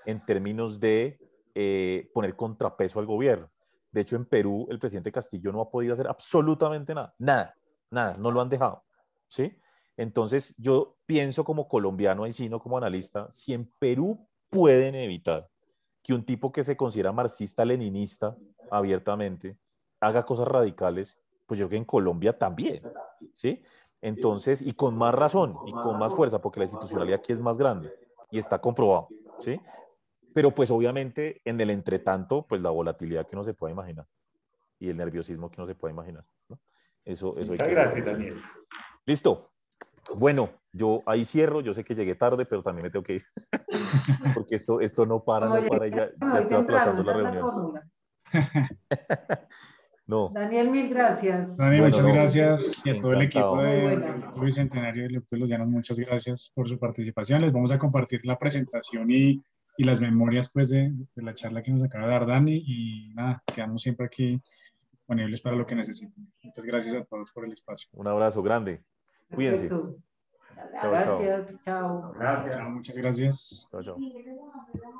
[SPEAKER 1] en términos de eh, poner contrapeso al gobierno. De hecho, en Perú el presidente Castillo no ha podido hacer absolutamente nada, nada, nada, no lo han dejado. ¿sí? Entonces, yo pienso como colombiano, ahí sí, no como analista, si en Perú pueden evitar que un tipo que se considera marxista-leninista abiertamente haga cosas radicales, pues yo creo que en Colombia también, ¿sí? Entonces, y con más razón y con más fuerza, porque la institucionalidad aquí es más grande y está comprobado, ¿sí? Pero pues obviamente en el entretanto, pues la volatilidad que uno se puede imaginar y el nerviosismo que uno se puede imaginar, ¿no? Eso, es Muchas gracias, Daniel. Listo. Bueno, yo ahí cierro, yo sé que llegué tarde, pero también me tengo que ir. Porque esto, esto no para, no para, ya, ya estoy aplazando la reunión.
[SPEAKER 2] no. Daniel, mil gracias. Daniel, muchas gracias. Y a todo el equipo de Bicentenario del de los Llanos, muchas gracias por su participación. Les vamos a compartir la presentación y, las memorias pues, de, la charla que nos acaba de dar Dani. Y nada, quedamos siempre aquí disponibles para lo que necesiten. Muchas gracias a todos por el espacio.
[SPEAKER 1] Un abrazo grande. Cuídense
[SPEAKER 2] gracias, chao. Gracias, muchas gracias.